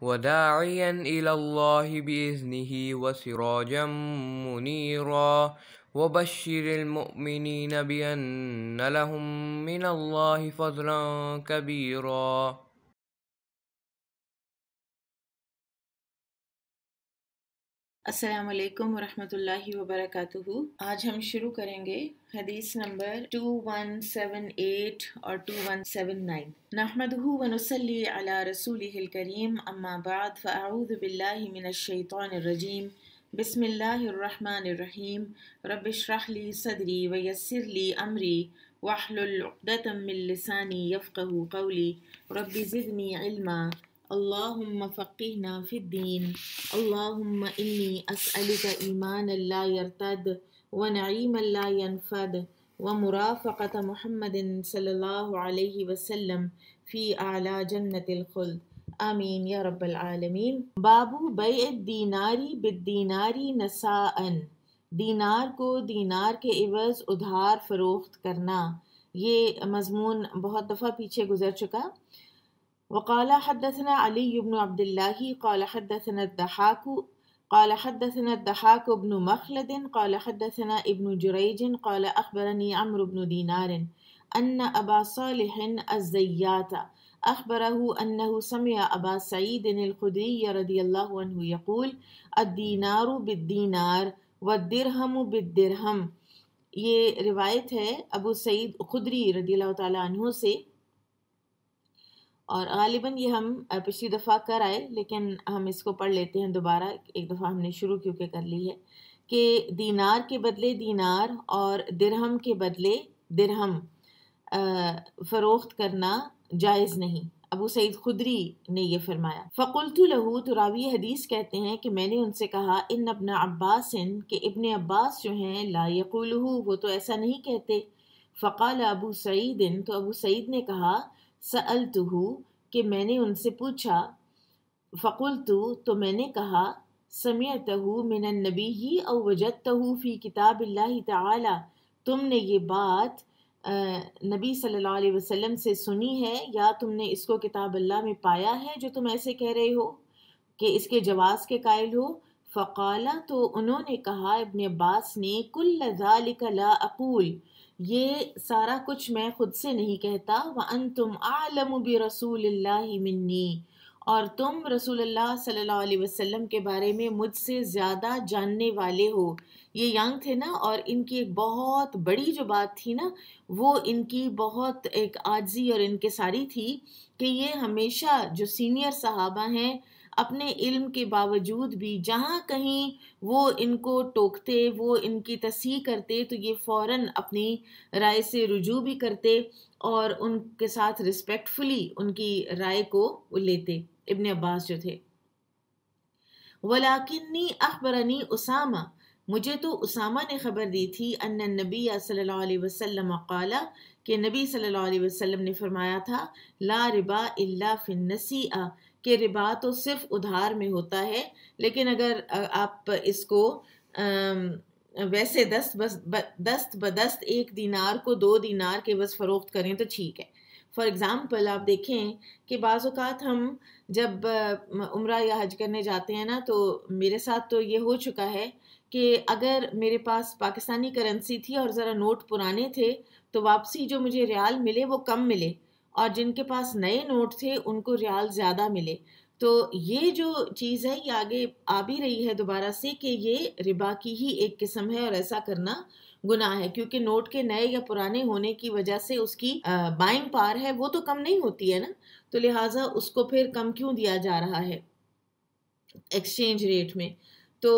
وداعيا إلى الله بإذنه وسراجا منيرا وبشر المؤمنين بأن لهم من الله فضلا كبيرا असलकम वरहमतुल्लाहि वबरकातुहु आज हम शुरू करेंगे हदीस नंबर 2178 और 2179 नहमदहु व नसल्ली अला रसूलिहिल करीम अम्मा बाद फ़ाऊद बिल्लाहि मिनश शैतानिर रजीम बिस्मिल्लाहिर्रहमानिर्रहीम रबिशरहली सदरी वयसरली अमरी वाहलुल उक़दतम मिन लिसानी यफ़क़हु कौली रब्बी ज़िदनी इल्मा اللهم فقهنا في الدين اللهم إني أسألك إيمانا لا يرتد ونعيما لا ينفد ومرافقة محمد صلى الله عليه وسلم في أعلى جنة الخلد آمين يا رب العالمين باب بيع الدينار بالدينار نساء دینار کو دینار کے عوض ادھار فروخت کرنا یہ مضمون بہت دفعہ پیچھے گزر چکا وقال حدثنا علي بن عبد الله قال حدثنا الضحاك قال حدثنا الضحاك بن مخلد قال حدثنا ابن جريج قال أخبرني عمرو بن دينار أن أبا صالح الزيات أخبره أنه سمع أبا سعيد الخدري رضي الله عنه يقول الدينار بالدينار والدرهم بالدرهم یہ روایت ہے ابو سعید خدری رضی اللہ تعالیٰ عنہ سے और गालिबा ये हम पिछली दफ़ा कर आए लेकिन हम इसको पढ़ लेते हैं दोबारा एक दफ़ा हमने शुरू क्योंकि कर ली है कि दीनार के बदले दीनार और दिरहम के बदले दिरहम फ़रोख्त करना जायज़ नहीं अबू सईद खुदरी ने यह फरमाया फ़कुलतु लहू तो रावी हदीस कहते हैं कि मैंने उनसे कहा इन अबन अब्बास के इबन अब्बास जो हैं ला यकुलहू वो तो ऐसा नहीं कहते फ़काल अबू सईद तो अबू सईद ने कहा सल तुहू कि मैंने उनसे पूछा फ़कुल तो तो मैंने कहा समय तहू मिन नबी ही और वजत तहू फ़ी किताब ला तुमने ये बात नबी सल्लल्लाहु अलैहि वसल्लम से सुनी है या तुमने इसको किताब अल्लाह में पाया है जो तुम ऐसे कह रहे हो कि इसके जवाज़ के कायल हो फ़काला तो उन्होंने कहा इबन अब्बास ने कुल ला अकूल ये सारा कुछ मैं खुद से नहीं कहता व अन तुम आलम बी रसूल मिन्नी और तुम रसूल अल्लाह सल्लल्लाहु अलैहि वसल्लम के बारे में मुझसे ज़्यादा जानने वाले हो ये यंग थे ना और इनकी एक बहुत बड़ी जो बात थी ना वो इनकी बहुत एक आजी और इनके सारी थी कि ये हमेशा जो सीनियर सहाबा हैं अपने इल्म के बावजूद भी जहाँ कहीं वो इनको टोकते वो इनकी तस्ह करते तो ये फ़ौर अपनी राय से रुजू भी करते और उनके साथ रिस्पेक्टफुली उनकी राय को लेते इबन अब्बास जो थे वलाकिन्नी अखबरनी उसामा मुझे तो उसामा ने खबर दी थी अन नबी सल वसम के नबी सल वसम ने फरमाया था ला रिबा अल्ला फिन नसीआ कि रिबा तो सिर्फ उधार में होता है लेकिन अगर आप इसको वैसे दस्त बस दस्त बदस्त एक दीनार को दो दीनार के बस फ़रोख्त करें तो ठीक है फॉर एग्ज़ाम्पल आप देखें कि बाज़ात हम जब उम्र या हज करने जाते हैं ना तो मेरे साथ तो ये हो चुका है कि अगर मेरे पास पाकिस्तानी करेंसी थी और ज़रा नोट पुराने थे तो वापसी जो मुझे रियाल मिले वो कम मिले और जिनके पास नए नोट थे उनको रियाल ज़्यादा मिले तो ये जो चीज़ है ये आगे आ भी रही है दोबारा से कि ये रिबा की ही एक किस्म है और ऐसा करना गुनाह है क्योंकि नोट के नए या पुराने होने की वजह से उसकी बाइंग पार है वो तो कम नहीं होती है ना तो लिहाजा उसको फिर कम क्यों दिया जा रहा है एक्सचेंज रेट में तो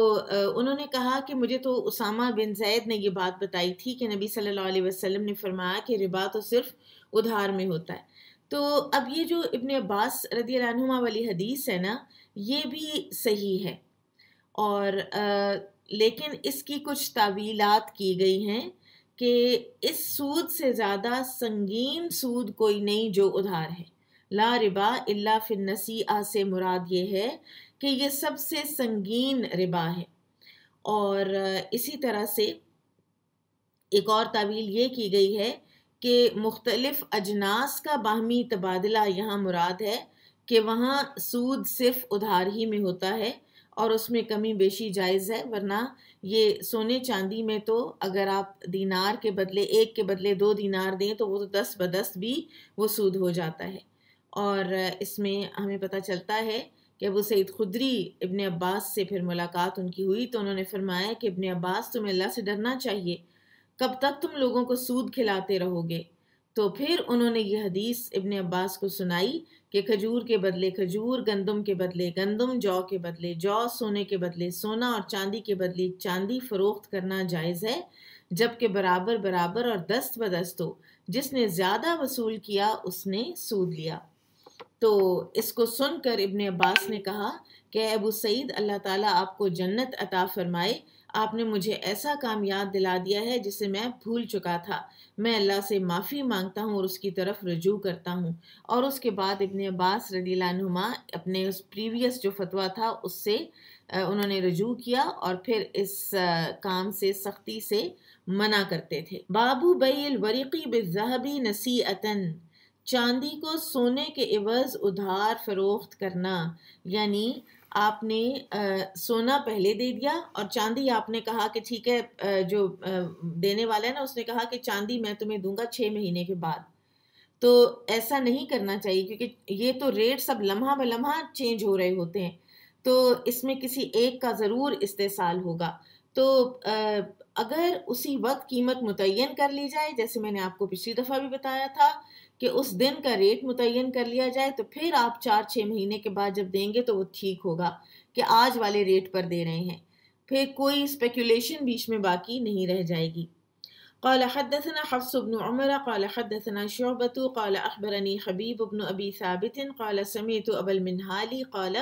उन्होंने कहा कि मुझे तो उसामा बिन जैद ने ये बात बताई थी कि नबी सल्लल्लाहु अलैहि वसल्लम ने फरमाया कि रिबा तो सिर्फ़ उधार में होता है तो अब ये जो इबन अब्बास रदी रदीमा वाली हदीस है ना ये भी सही है और आ, लेकिन इसकी कुछ तावीलात की गई हैं कि इस सूद से ज़्यादा संगीन सूद कोई नहीं जो उधार है ला रिबा इल्ला फिन नसीआ से मुराद ये है कि ये सबसे संगीन रिबा है और इसी तरह से एक और तावील ये की गई है के मुख्तलफ़ अजनास का बाहमी तबादला यहाँ मुराद है कि वहाँ सूद सिर्फ उधार ही में होता है और उसमें कमी बेशी जायज़ है वरना ये सोने चांदी में तो अगर आप दीनार के बदले एक के बदले दो दीनार दें तो वो तो दस बदस भी वो सूद हो जाता है और इसमें हमें पता चलता है कि अबू सईद खुदरी इबन अब्बास से फिर मुलाकात उनकी हुई तो उन्होंने फरमाया कि इबन अब्बास तुम्हें अल्लाह से डरना चाहिए कब तक तुम लोगों को सूद खिलाते रहोगे तो फिर उन्होंने यह हदीस इबन अब्बास को सुनाई कि खजूर के बदले खजूर गंदम के बदले गंदम जौ के बदले जौ सोने के बदले सोना और चांदी के बदले चांदी फरोख्त करना जायज़ है जबकि बराबर बराबर और दस्त बदस्त हो जिसने ज़्यादा वसूल किया उसने सूद लिया तो इसको सुनकर इबन अब्बास ने कहा कि अबू सईद अल्लाह ताला आपको जन्नत अता फरमाए आपने मुझे ऐसा काम याद दिला दिया है जिसे मैं भूल चुका था मैं अल्लाह से माफ़ी मांगता हूँ और उसकी तरफ रजू करता हूँ और उसके बाद इबन अब्बास रदीलानुमा अपने उस प्रीवियस जो फतवा था उससे उन्होंने रजू किया और फिर इस काम से सख्ती से मना करते थे बाबू बैल वरीकी बेजहबी नसी अतन चांदी को सोने के एवज़ उधार फरोख्त करना यानी आपने आ, सोना पहले दे दिया और चांदी आपने कहा कि ठीक है जो आ, देने वाला है ना उसने कहा कि चांदी मैं तुम्हें दूंगा छः महीने के बाद तो ऐसा नहीं करना चाहिए क्योंकि ये तो रेट सब लम्हा ब लम्हा चेंज हो रहे होते हैं तो इसमें किसी एक का ज़रूर इस्तेसाल होगा तो अगर उसी वक्त कीमत मुतन कर ली जाए जैसे मैंने आपको पिछली दफ़ा भी बताया था कि उस दिन का रेट मुतन कर लिया जाए तो फिर आप चार छः महीने के बाद जब देंगे तो वो ठीक होगा कि आज वाले रेट पर दे रहे हैं फिर कोई स्पेकुलेशन बीच में बाकी नहीं रह जाएगी قال حدثنا حفص بن عمر قال حدثنا شعبة قال أخبرني حبيب بن أبي ثابت قال سمعت أبا المنهالي قال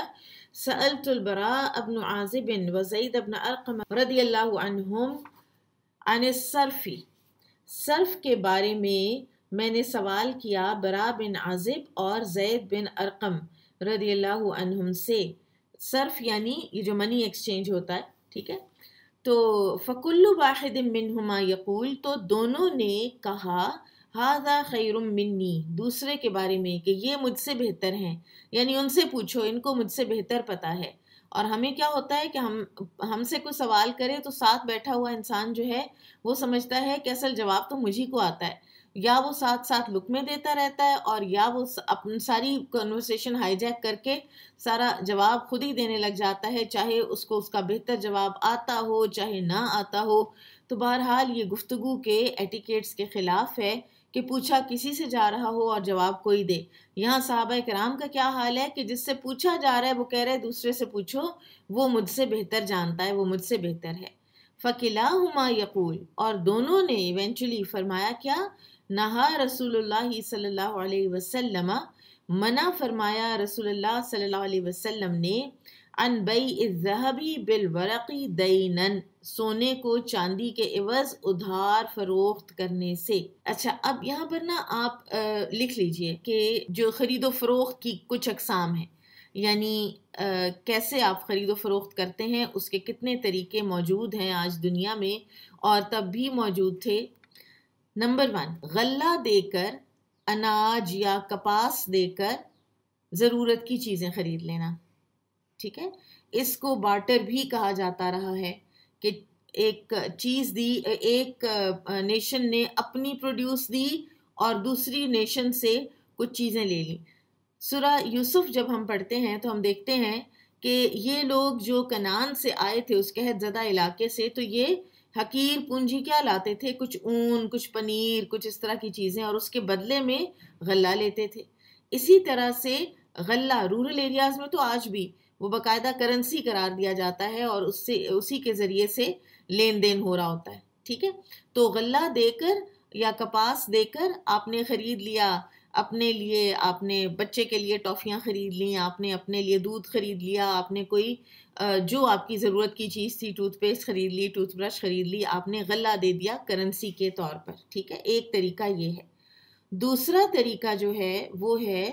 سألت البراء بن عازب وزيد بن أرقم رضي الله عنهم عن الصرف صرف के बारे में मैंने सवाल किया बरा बिन आजिब और जैद बिन अरकम रदी से सर्फ यानी ये जो मनी एक्सचेंज होता है ठीक है तो फ़कुल्लु वाहिद मिनहुमा यकूल तो दोनों ने कहा हाजा खैरुम मिन्नी दूसरे के बारे में कि ये मुझसे बेहतर हैं यानी उनसे पूछो इनको मुझसे बेहतर पता है और हमें क्या होता है कि हम हमसे कोई सवाल करे तो साथ बैठा हुआ इंसान जो है वो समझता है कि असल जवाब तो मुझी को आता है या वो साथ साथ लुक में देता रहता है और या वो अपनी सारी कन्वर्सेशन हाईजैक करके सारा जवाब खुद ही देने लग जाता है चाहे उसको उसका बेहतर जवाब आता हो चाहे ना आता हो तो बहरहाल ये गुफ्तगु के एटिकेट्स के ख़िलाफ़ है कि पूछा किसी से जा रहा हो और जवाब कोई दे यहाँ साहबा कराम का क्या हाल है कि जिससे पूछा जा रहा है वो कह रहे दूसरे से पूछो वो मुझसे बेहतर जानता है वो मुझसे बेहतर है फ़कीला हमा यकूल और दोनों ने इवेंचुअली फरमाया क्या नहा रसूल सल्लल्लाहु वसल्लम मना फरमाया रसूल सल्लल्लाहु अलैहि वसल्लम ने अन बई जहबी बिल वरक़ी दईनन सोने को चांदी के अवज़ उधार फरोख्त करने से अच्छा अब यहाँ पर ना आप आ, लिख लीजिए कि जो खरीदो फरोख्त की कुछ अकसाम है यानी आ, कैसे आप ख़रीदो फरोख्त करते हैं उसके कितने तरीके मौजूद हैं आज दुनिया में और तब भी मौजूद थे नंबर वन गल्ला देकर अनाज या कपास देकर ज़रूरत की चीज़ें ख़रीद लेना ठीक है इसको बाटर भी कहा जाता रहा है कि एक चीज़ दी एक नेशन ने अपनी प्रोड्यूस दी और दूसरी नेशन से कुछ चीज़ें ले ली सुरा यूसुफ जब हम पढ़ते हैं तो हम देखते हैं कि ये लोग जो कनान से आए थे उस कहत ज़दा इलाके से तो ये हकीर पूंजी क्या लाते थे कुछ ऊन कुछ पनीर कुछ इस तरह की चीज़ें और उसके बदले में गल्ला लेते थे इसी तरह से गल्ला रूरल एरियाज़ में तो आज भी वो बाकायदा करेंसी करार दिया जाता है और उससे उसी के ज़रिए से लेन देन हो रहा होता है ठीक है तो गल्ला देकर या कपास देकर आपने ख़रीद लिया अपने लिए आपने बच्चे के लिए टॉफियां ख़रीद ली आपने अपने लिए दूध ख़रीद लिया आपने कोई जो आपकी ज़रूरत की चीज़ थी टूथपेस्ट ख़रीद ली टूथब्रश ख़रीद ली आपने गला दे दिया करेंसी के तौर पर ठीक है एक तरीका ये है दूसरा तरीका जो है वो है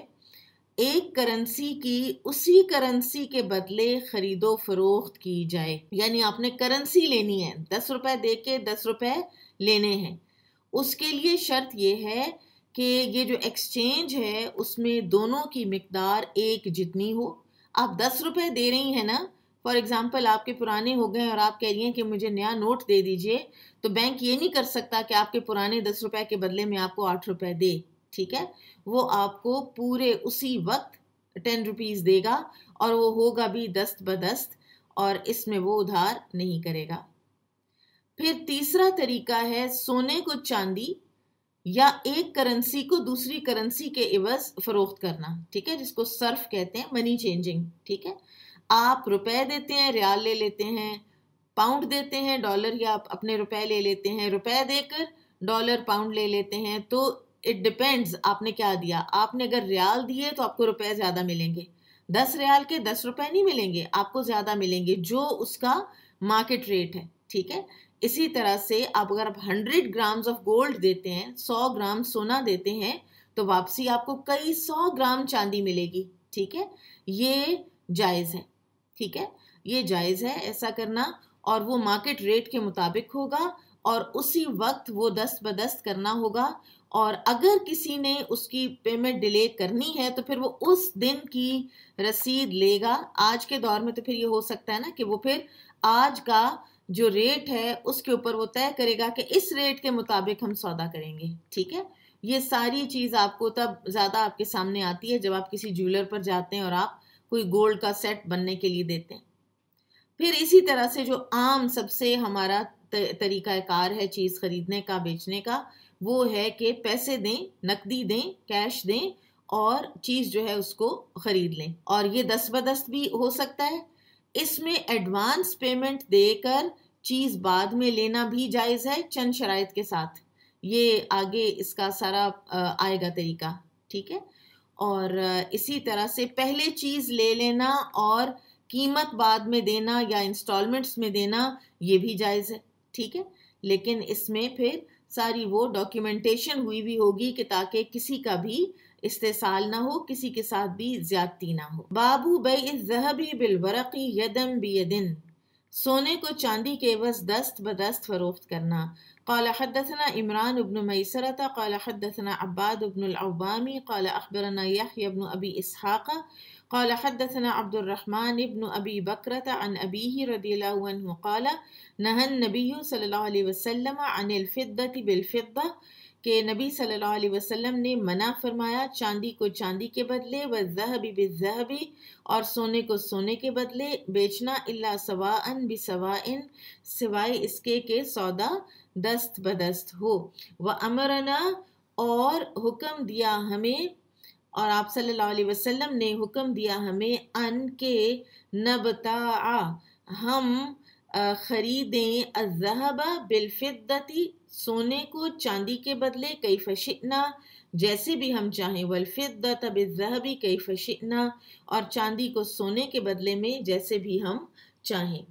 एक करेंसी की उसी करेंसी के बदले ख़रीदो फरोख्त की जाए यानी आपने करेंसी लेनी है दस रुपए दे के दस रुपए लेने हैं उसके लिए शर्त ये है कि ये जो एक्सचेंज है उसमें दोनों की मकदार एक जितनी हो आप दस रुपए दे रही हैं ना फॉर एग्ज़ाम्पल आपके पुराने हो गए और आप कह रही हैं कि मुझे नया नोट दे दीजिए तो बैंक ये नहीं कर सकता कि आपके पुराने दस रुपए के बदले में आपको आठ रुपए दे ठीक है वो आपको पूरे उसी वक्त टेन रुपीज़ देगा और वो होगा भी दस्त बदस्त और इसमें वो उधार नहीं करेगा फिर तीसरा तरीका है सोने को चांदी या एक करेंसी को दूसरी करेंसी के इवज फरोख्त करना ठीक है जिसको सर्फ कहते हैं मनी चेंजिंग ठीक है आप रुपए देते हैं रियाल ले लेते हैं पाउंड देते हैं डॉलर या आप अपने रुपए ले लेते हैं रुपए देकर डॉलर पाउंड ले लेते हैं तो इट डिपेंड्स आपने क्या दिया आपने अगर रियाल दिए तो आपको रुपए ज़्यादा मिलेंगे दस रियाल के दस रुपए नहीं मिलेंगे आपको ज़्यादा मिलेंगे जो उसका मार्केट रेट है ठीक है इसी तरह से आप अगर आप हंड्रेड ग्राम्स ऑफ गोल्ड देते हैं सौ ग्राम सोना देते हैं तो वापसी आपको कई सौ ग्राम चांदी मिलेगी ठीक है ये जायज़ है ठीक है ये जायज़ है ऐसा करना और वो मार्केट रेट के मुताबिक होगा और उसी वक्त वो दस्त बदस्त करना होगा और अगर किसी ने उसकी पेमेंट डिले करनी है तो फिर वो उस दिन की रसीद लेगा आज के दौर में तो फिर ये हो सकता है ना कि वो फिर आज का जो रेट है उसके ऊपर वो तय करेगा कि इस रेट के मुताबिक हम सौदा करेंगे ठीक है ये सारी चीज़ आपको तब ज़्यादा आपके सामने आती है जब आप किसी ज्वेलर पर जाते हैं और आप कोई गोल्ड का सेट बनने के लिए देते हैं फिर इसी तरह से जो आम सबसे हमारा तरीका कार है चीज़ खरीदने का बेचने का वो है कि पैसे दें नकदी दें कैश दें और चीज़ जो है उसको ख़रीद लें और ये दस्त बदस्त भी हो सकता है इसमें एडवांस पेमेंट देकर चीज़ बाद में लेना भी जायज़ है चंद शराय के साथ ये आगे इसका सारा आएगा तरीका ठीक है और इसी तरह से पहले चीज़ ले लेना और कीमत बाद में देना या इंस्टॉलमेंट्स में देना ये भी जायज़ है ठीक है लेकिन इसमें फिर सारी वो डॉक्यूमेंटेशन हुई भी होगी कि ताकि किसी का भी इस्तेसाल ना हो किसी के साथ भी ज्यादती ना हो बाबू इस जहबी बिलवरकी यदम बेदिन सोने को चांदी के बस दस्त बदस्त फरोख्त करना قال حدثنا إمران بن ميسرة قال حدثنا عباد بن العوبامي قال أخبرنا يحيى بن أبي إسحاق قال حدثنا عبد الرحمن بن أبي بكرة عن أبيه رضي الله عنه قال نهى النبي صلى الله عليه وسلم عن الفضة بالفضة कि नबी सल्लल्लाहु अलैहि वसल्लम ने मना फरमाया चांदी को चांदी के बदले व जहबी जहबी और सोने को सोने के बदले बेचना इल्ला सवाअन बि सवाइन सिवाय इसके के सौदा दस्त बदस्त हो व अमरना और हुक्म दिया हमें और आप सल्लल्लाहु अलैहि वसल्लम ने हुक्म दिया हमें अन के नबता हम ख़रीदें अजहबा बिलफिदती सोने को चांदी के बदले कई फशितना जैसे भी हम चाहें वलफिद तब जहबी कई फशितना और चांदी को सोने के बदले में जैसे भी हम चाहें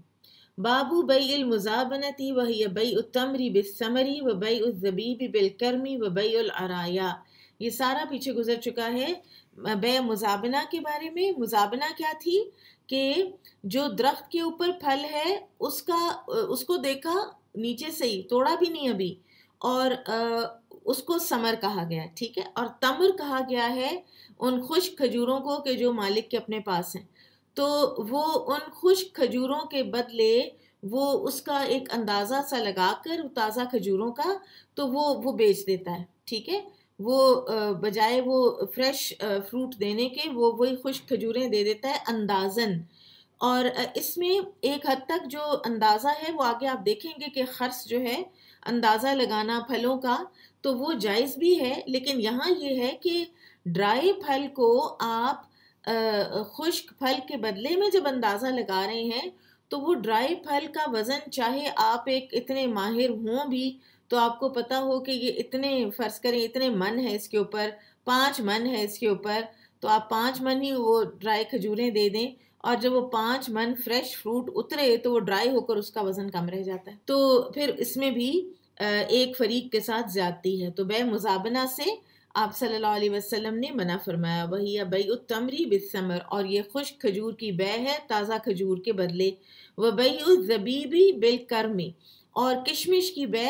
बाबू बई मुजाबनती वह बई उतमरी बिसमरी व बई उज़बीबी बिलकर्मी व बई आराया ये सारा पीछे गुजर चुका है बे मुजाबना के बारे में मुजाबना क्या थी कि जो दरख्त के ऊपर फल है उसका उसको देखा नीचे से ही तोड़ा भी नहीं अभी और आ, उसको समर कहा गया ठीक है और तमर कहा गया है उन खुश खजूरों को के जो मालिक के अपने पास हैं तो वो उन खुश खजूरों के बदले वो उसका एक अंदाज़ा सा लगा कर ताज़ा खजूरों का तो वो वो बेच देता है ठीक है वो बजाय वो फ्रेश फ्रूट देने के वो वही खुश खजूरें दे देता है अंदाजन और इसमें एक हद तक जो अंदाज़ा है वो आगे आप देखेंगे कि खर्च जो है अंदाज़ा लगाना फलों का तो वो जायज़ भी है लेकिन यहाँ ये है कि ड्राई फल को आप खुश्क फल के बदले में जब अंदाज़ा लगा रहे हैं तो वो ड्राई फल का वज़न चाहे आप एक इतने माहिर हों भी तो आपको पता हो कि ये इतने फ़र्ज करें इतने मन है इसके ऊपर पाँच मन है इसके ऊपर तो आप पाँच मन ही वो ड्राई खजूरें दे दें और जब वो पांच मन फ्रेश फ्रूट उतरे तो वो ड्राई होकर उसका वजन कम रह जाता है तो फिर इसमें भी एक फरीक के साथ ज्यादती है तो बे मुजाबना से आप सल्लल्लाहु अलैहि वसल्लम ने मना फरमाया वही बई उत्तमरी बिसमर और ये खुश खजूर की बै है ताज़ा खजूर के बदले व बई जबीबी बिल करमी और किशमिश की बै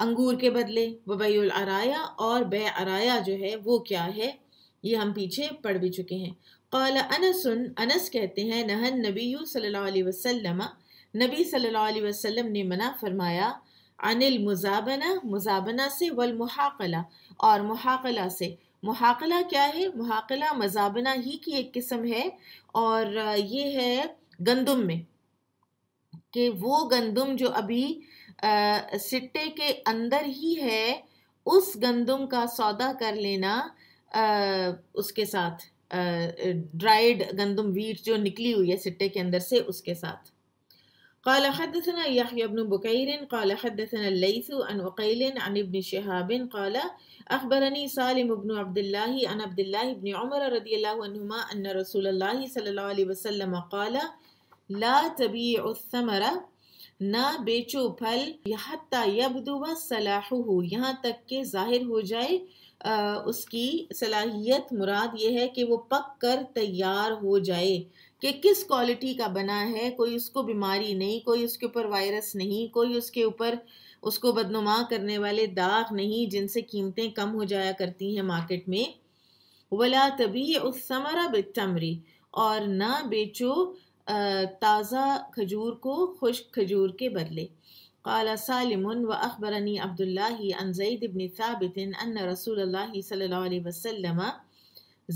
अंगूर के बदले व बई अराया और बे अराया जो है वो क्या है ये हम पीछे पढ़ भी चुके हैं कल अनस अनस कहते हैं नहन नबी सल्लल्लाहु वसल्लम नबी सल्लल्लाहु वसल्लम ने मना फरमाया अनिल मुजाबना मुजाबना से वल मुहाकला और मुहाकला से मुहाकला क्या है मुहाकला मजाबना ही की एक किस्म है और ये है गंदम में कि वो गंदम जो अभी आ, सिट्टे के अंदर ही है उस गंदम का सौदा कर लेना आ, उसके साथ ड्राइड गंदम वीट जो निकली हुई है सिट्टे के अंदर से उसके साथ قال حدثنا يحيى بن بكير قال حدثنا الليث عن عقيل عن ابن شهاب قال أخبرني سالم بن عبد الله عن عبد الله بن عمر رضي الله عنهما أن رسول الله صلى الله عليه وسلم قال لا تبيع الثمرة ना बेचो फल यहाँ यबदुवा सलाहू यहाँ तक के जाहिर हो जाए उसकी सलाहियत मुराद ये है कि वो पक कर तैयार हो जाए कि किस क्वालिटी का बना है कोई उसको बीमारी नहीं कोई उसके ऊपर वायरस नहीं कोई उसके ऊपर उसको बदनुमा करने वाले दाग नहीं जिनसे कीमतें कम हो जाया करती हैं मार्केट में वला तभी उस समरा बेतमरी और ना बेचो ताज़ा खजूर को खुश्क खजूर के बदले قال سالم وأخبرني عبد الله عن زيد بن ثابت أن रसूल अल्लाह सल्लल्लाहु अलैहि वसल्लम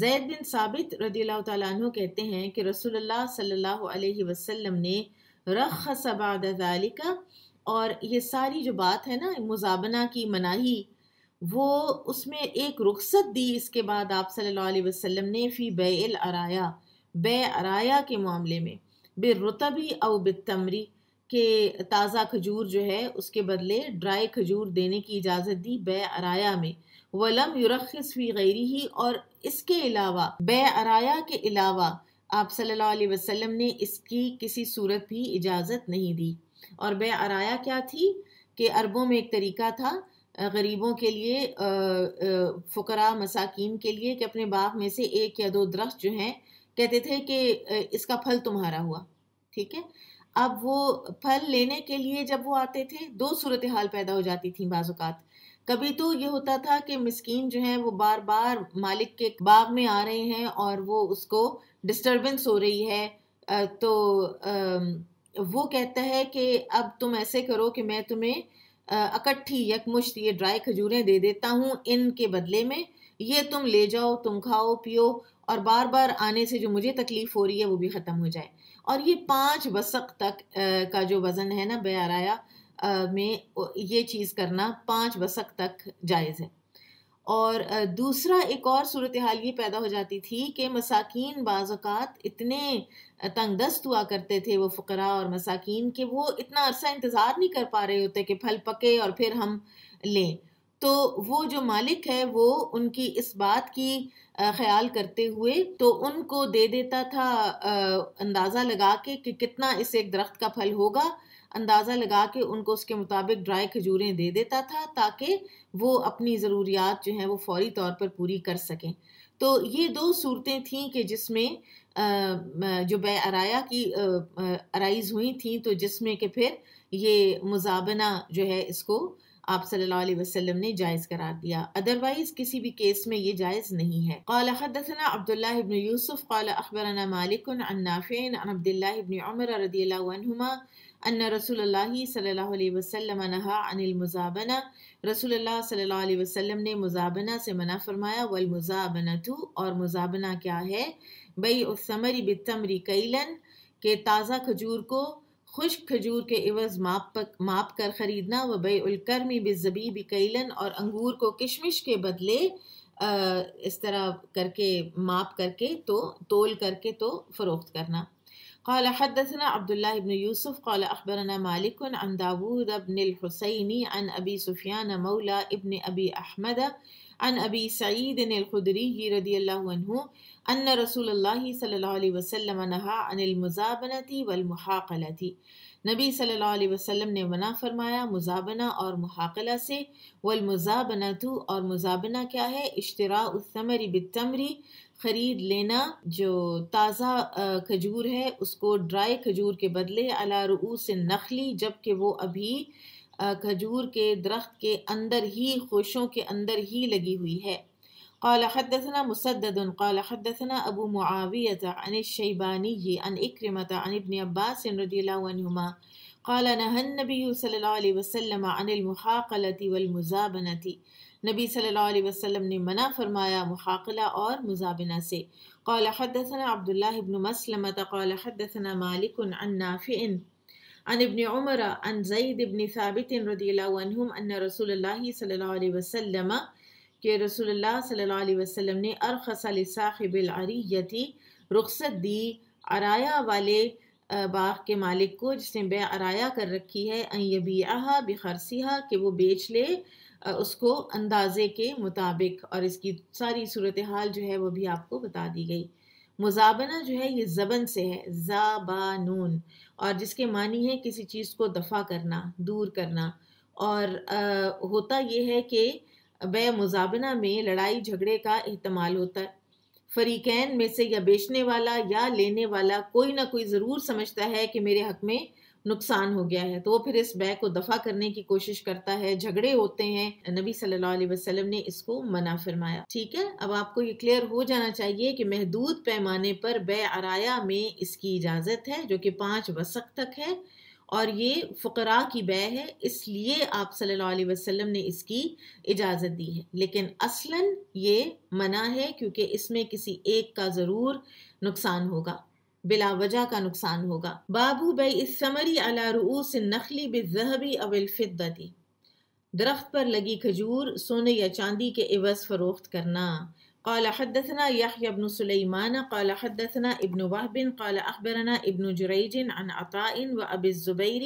जैद बिन साबित रदी तु कहते हैं कि रसूलुल्लाह सल्लल्लाहु अलैहि वसल्लम ने रख सबादिका और ये सारी जो बात है ना मुजाबना की मनाही वो उसमें एक रुखसत दी इसके बाद आप सल्लल्लाहु अलैहि वसल्लम ने फ़ी बैल अराया बे अराया के मामले में बिरतबी अव बितमरी के ताज़ा खजूर जो है उसके बदले ड्राई खजूर देने की इजाज़त दी बे अराया में वलम युरखसफ़ी गैरी ही और इसके अलावा बे अराया के अलावा आप सल्लल्लाहु अलैहि वसल्लम ने इसकी किसी सूरत भी इजाज़त नहीं दी और बे अराया क्या थी कि अरबों में एक तरीका था गरीबों के लिए फ़करा मसाकिन के लिए कि अपने बाग में से एक या दो दरख्त जो हैं कहते थे कि इसका फल तुम्हारा हुआ ठीक है अब वो फल लेने के लिए जब वो आते थे दो सूरत हाल पैदा हो जाती थी बाज़ात कभी तो ये होता था कि मस्किन जो है वो बार बार मालिक के बाग में आ रहे हैं और वो उसको डिस्टर्बेंस हो रही है तो वो कहता है कि अब तुम ऐसे करो कि मैं तुम्हें इकट्ठी यकमुश्त ये ड्राई खजूरें दे देता हूँ इनके बदले में ये तुम ले जाओ तुम खाओ पियो और बार बार आने से जो मुझे तकलीफ़ हो रही है वो भी ख़त्म हो जाए और ये पाँच वसक तक आ, का जो वज़न है ना बेआराया में ये चीज़ करना पाँच वसक तक जायज़ है और दूसरा एक और सूरत हाल ये पैदा हो जाती थी कि मसाकिन बाज़ात इतने तंग दस्त हुआ करते थे वो फ़करा और मसाकिन के वो इतना अरसा इंतज़ार नहीं कर पा रहे होते कि फल पके और फिर हम लें तो वो जो मालिक है वो उनकी इस बात की ख्याल करते हुए तो उनको दे देता था अंदाज़ा लगा के कि कितना इस एक दरख्त का फल होगा अंदाज़ा लगा के उनको उसके मुताबिक ड्राई खजूरें दे देता था ताकि वो अपनी ज़रूरियात जो हैं वो फौरी तौर पर पूरी कर सकें तो ये दो सूरतें थीं कि जिसमें जो बे आराया की अराइज़ हुई थी तो जिसमें कि फिर ये मुजाबना जो है इसको आप सल्लल्लाहु अलैहि वसल्लम ने जायज़ करार दिया अदरवाइज किसी भी केस में ये जायज़ नहीं है कौल हदना अब्दुल्ला इबन यूसुफ कौल अखबरना मालिक अन्नाफ़िन अब्दुल्ला इबन उमर रदी अल्लाहुमा अन्न रसूल सल्लल्लाहु अलैहि वसल्लम नहा अनिल मुजाबना रसूल सल्लल्लाहु अलैहि वसल्लम ने मुजाबना से मना फरमाया वल मुजाबना तू और मुजाबना क्या है बई उसमरी बितमरी कैलन के ताज़ा खजूर को खुश खजूर के इवज माप पक, माप कर ख़रीदना व बे उलकर्मी बेजबीबी कैलन और अंगूर को किशमिश के बदले आ, इस तरह करके माप करके तो तोल करके तो फ़रोख्त करना قال حدثنا عبد الله بن يوسف قال أخبرنا مالك عن داوود بن الحسين عن أبي سفيان مولى ابن أبي أحمد अन अबी सईद खुदरी रदी अल्लाह अन रसूल अल्लाह सल्लल्लाहु वसल्लम नहा अनिल मुजाबनती वल मुहाकलती नबी सल्लल्लाहु अलैहि वसल्लम ने मना फरमाया मुजाबना और मुहाकला से वल मुजाबना तो और मुजाबना क्या है इश्तरा उसमरी बितमरी ख़रीद लेना जो ताज़ा खजूर है उसको ड्राई खजूर के बदले अला रऊस नखली जबकि वो अभी खजूर के दरख्त के अंदर ही खुशों के अंदर ही लगी हुई है قال حدثنا مسدد قال حدثنا ابو معاويه عن الشيباني عن اكرمه عن ابن عباس رضي الله عنهما قال نهى النبي صلى الله عليه وسلم عن المحاقله والمزابنه نبي صلى الله عليه وسلم نے منع فرمایا محاقله اور مزابنه سے قال حدثنا عبد الله بن مسلمه قال حدثنا مالك عن نافع عن ابن عمر عن زيد بن ثابت رضي الله عنهم أن رسول الله صلى الله عليه وسلم के रसूल सल्लल्लाहु अलैहि वसल्लम ने अरखसा साहिब अरियती रुखसत दी अराया वाले बाग के मालिक को जिसने बे अराया कर रखी है अयबिया बिखरसिया कि वो बेच ले उसको अंदाजे के मुताबिक और इसकी सारी सूरत हाल जो है वो भी आपको बता दी गई मुजाबना जो है ये जबन से है जाबानून और जिसके मानी है किसी चीज़ को दफ़ा करना दूर करना और आ, होता ये है कि बे मुजाबना में लड़ाई झगड़े का अहतमाल होता है फरीकैन में से या बेचने वाला या लेने वाला कोई ना कोई ज़रूर समझता है कि मेरे हक में नुकसान हो गया है तो वो फिर इस बैग को दफ़ा करने की कोशिश करता है झगड़े होते हैं नबी सल्लल्लाहु अलैहि वसल्लम ने इसको मना फरमाया ठीक है अब आपको ये क्लियर हो जाना चाहिए कि महदूद पैमाने पर बे आराया में इसकी इजाज़त है जो कि पाँच वसक तक है और ये फ़करा की बै है इसलिए आप सल्लल्लाहु अलैहि वसल्लम ने इसकी इजाज़त दी है लेकिन असलन ये मना है क्योंकि इसमें किसी एक का ज़रूर नुकसान होगा बिला वजह का नुकसान होगा बाबू बई इस समरी अला रूस नखली बिजहबी अविल फिद्दती दरख्त पर लगी खजूर सोने या चांदी के इवज़ फरोख्त करना قال حدثنا يحيى بن سليمان قال حدثنا ابن وهب قال اخبرنا ابن جريج عن عطاء وابي الزبير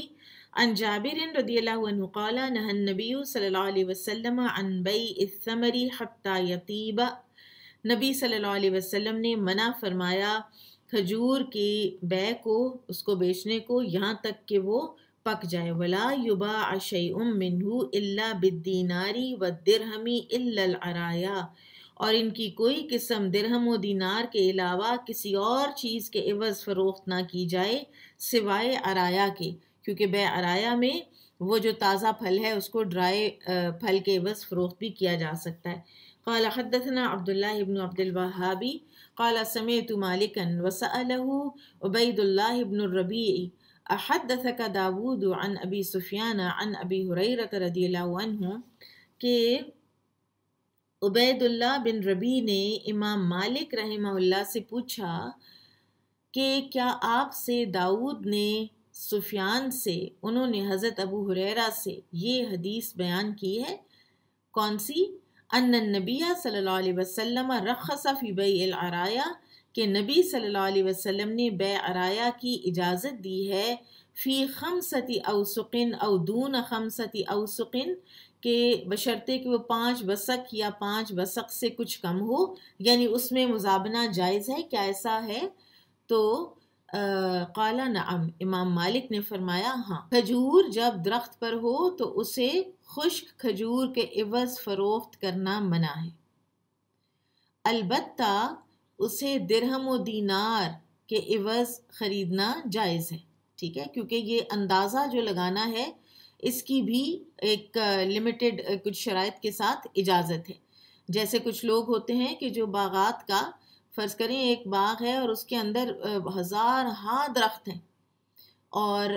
عن جابر رضي الله عنه قال نهى النبي صلى الله عليه وسلم عن بيع الثمر حتى يطيب نبي صلى الله عليه وسلم نے منع فرمایا खजूर की बै को उसको बेचने को यहाँ तक कि वो पक जाए वला युबा अशय मिनहू इल्ला बिदीनारी व दिरहमी अराया और इनकी कोई किस्म दिरहम व दीनार के अलावा किसी और चीज़ के एवज़ फ़रोख्त ना की जाए सिवाय अराया के क्योंकि बे अराया में वो जो ताज़ा फल है उसको ड्राई फल के एवज़ फ़रोख्त भी किया जा सकता है कल हदसना अब्दुल्ला इबन अब्दुलवाहाबी قال سمعت مالكا وسأله عبيد الله بن الربيع أحدثك दाऊद عن أبي سفيان عن أبي هريرة رضي الله عنه कि उबैदुल्ला बिन रबी ने इमाम मालिक रहमल्ला से पूछा कि क्या आपसे दाऊद ने सुफियान से उन्होंने हज़रत अबू हुररा से ये हदीस बयान की है कौन सी अन नबिया सल्लल्लाहु अलैहि वसल्लम रखसा फ़ी बई नबी सल्लल्लाहु वसम ने बे आराया की इजाज़त दी है फ़ी खमसती अवसुकिन अव दून खमसती अवसुकिन के बशर्ते कि वो पाँच वसक या पाँच वसक से कुछ कम हो यानी उसमें मुजाबना जायज़ है क्या ऐसा है तो कला नम इमाम मालिक ने फरमाया हाँ खजूर जब दरख्त पर हो तो उसे खुश्क खजूर के इवज़ फ़रोख्त करना मना है अलबत्ता उसे दिरहम व दीनार के इवज़ ख़रीदना जायज़ है ठीक है क्योंकि ये अंदाज़ा जो लगाना है इसकी भी एक लिमिटेड कुछ शराइ के साथ इजाज़त है जैसे कुछ लोग होते हैं कि जो बागात का फ़र्ज़ करें एक बाग है और उसके अंदर हज़ार हाँ दरख्त हैं और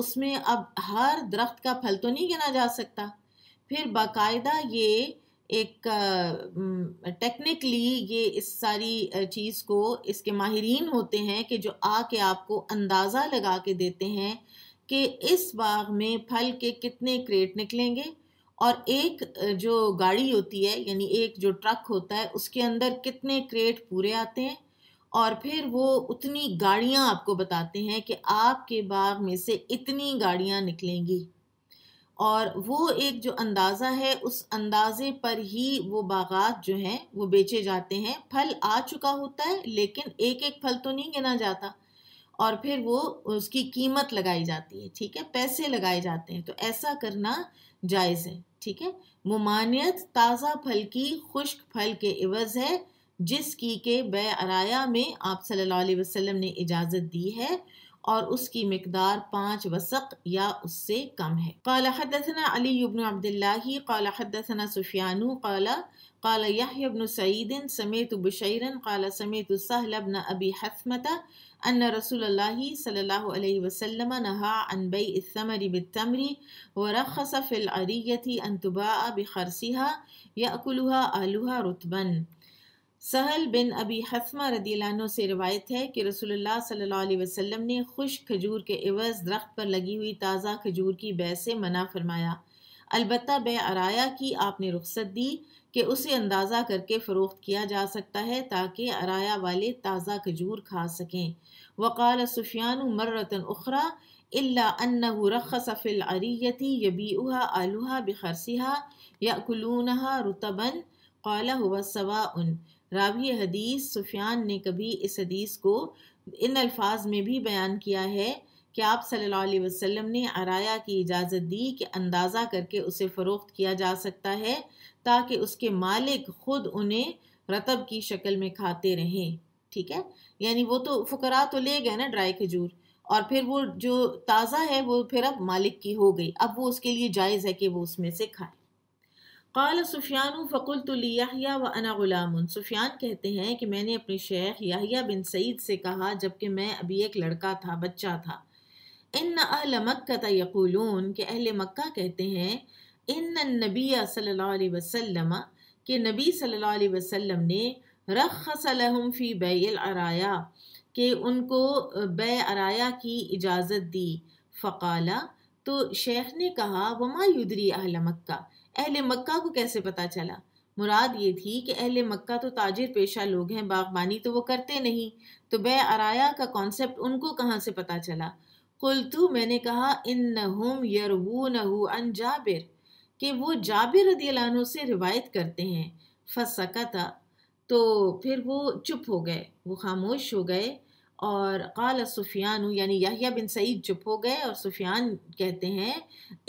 उसमें अब हर दरख्त का फल तो नहीं गिना जा सकता फिर बाकायदा ये एक टेक्निकली ये इस सारी चीज़ को इसके माहरीन होते हैं कि जो आके आपको अंदाज़ा लगा के देते हैं कि इस बाग में फल के कितने क्रेट निकलेंगे और एक जो गाड़ी होती है यानी एक जो ट्रक होता है उसके अंदर कितने क्रेट पूरे आते हैं और फिर वो उतनी गाड़ियाँ आपको बताते हैं कि आपके बाग में से इतनी गाड़ियाँ निकलेंगी और वो एक जो अंदाज़ा है उस अंदाज़े पर ही वो बागात जो हैं वो बेचे जाते हैं फल आ चुका होता है लेकिन एक एक फल तो नहीं गिना जाता और फिर वो उसकी कीमत लगाई जाती है ठीक है पैसे लगाए जाते हैं तो ऐसा करना जायज़ है ठीक है ममानियत ताज़ा फल की खुश्क फल के इवज़ है जिसकी के बराया में आप सल्लल्लाहु अलैहि वसल्लम ने इजाज़त दी है और उसकी मकदार पाँच वसक या उससे कम है काला हदसना अली इबन अब्दुल्ला काला हदसना सुफियानु काला काला याहबन सईदिन समेत बशैरन काला समेत सहलबन अबी हसमता अन रसूल सल्लल्लाहु अलैहि वसल्लम अन बई इसमरी बितमरी व रखस फिल अरियती अन तुबा रुतबन सहल बिन अबी हसमा रदीलानों से रिवायत है कि रसोल्ला सल्ला वसम ने खुश खजूर के एवज़ दरख्त पर लगी हुई ताज़ा खजूर की बै से मना फरमाया अलबत् बे आराया की आपने रुख्सत दी कि उसे अंदाज़ा करके फ़रोख्त किया जा सकता है ताकि आराया वाले ताज़ा खजूर खा सकें वकाल सुफियान मर्रतन उखरा अल्लाह रखसफ़िल अरियती यबीहा आलूहा बिखरसिहा या कुलूनहा रुतबन कला हुआ सवा उन रावी हदीस सुफियान ने कभी इस हदीस को इन अल्फाज में भी बयान किया है कि आप सल्लल्लाहु अलैहि वसल्लम ने आराया की इजाज़त दी कि अंदाज़ा करके उसे फ़रोख्त किया जा सकता है ताकि उसके मालिक ख़ुद उन्हें रतब की शक्ल में खाते रहें ठीक है यानी वो तो फकरा तो ले गए ना ड्राई खजूर और फिर वो जो ताज़ा है वो फिर अब मालिक की हो गई अब वो उसके लिए जायज़ है कि वो उसमें से खाए काल सुफियान फ़कुल तो लिया व अना गुलाम सुफियान कहते हैं कि मैंने अपने शेख याहिया बिन सईद से कहा जबकि मैं अभी एक लड़का था बच्चा था इन अहल मक्का यकूलून के अहल मक्का कहते हैं इन नबी सल्लल्लाहु अलैहि वसल्लम के नबी सल्लल्लाहु अलैहि वसल्लम ने रखसलहम फ़ी बैल अराया कि उनको बै अराया की इजाज़त दी फ़काला तो शेख ने कहा वमा युदरी अहल मक्का अहल मक्का को कैसे पता चला मुराद ये थी कि अहल मक्का तो ताजिर पेशा लोग हैं बागबानी तो वो करते नहीं तो बे आराया का कॉन्सेप्ट उनको कहाँ से पता चला तो मैंने कहा इन नहुम यरवू नहु अन जाबिर कि वो जाबिर रदीलानों से रिवायत करते हैं फसका था तो फिर वो चुप हो गए वो खामोश हो गए और काल सुफियान यानी यहिया बिन सईद चुप हो गए और सुफियान कहते हैं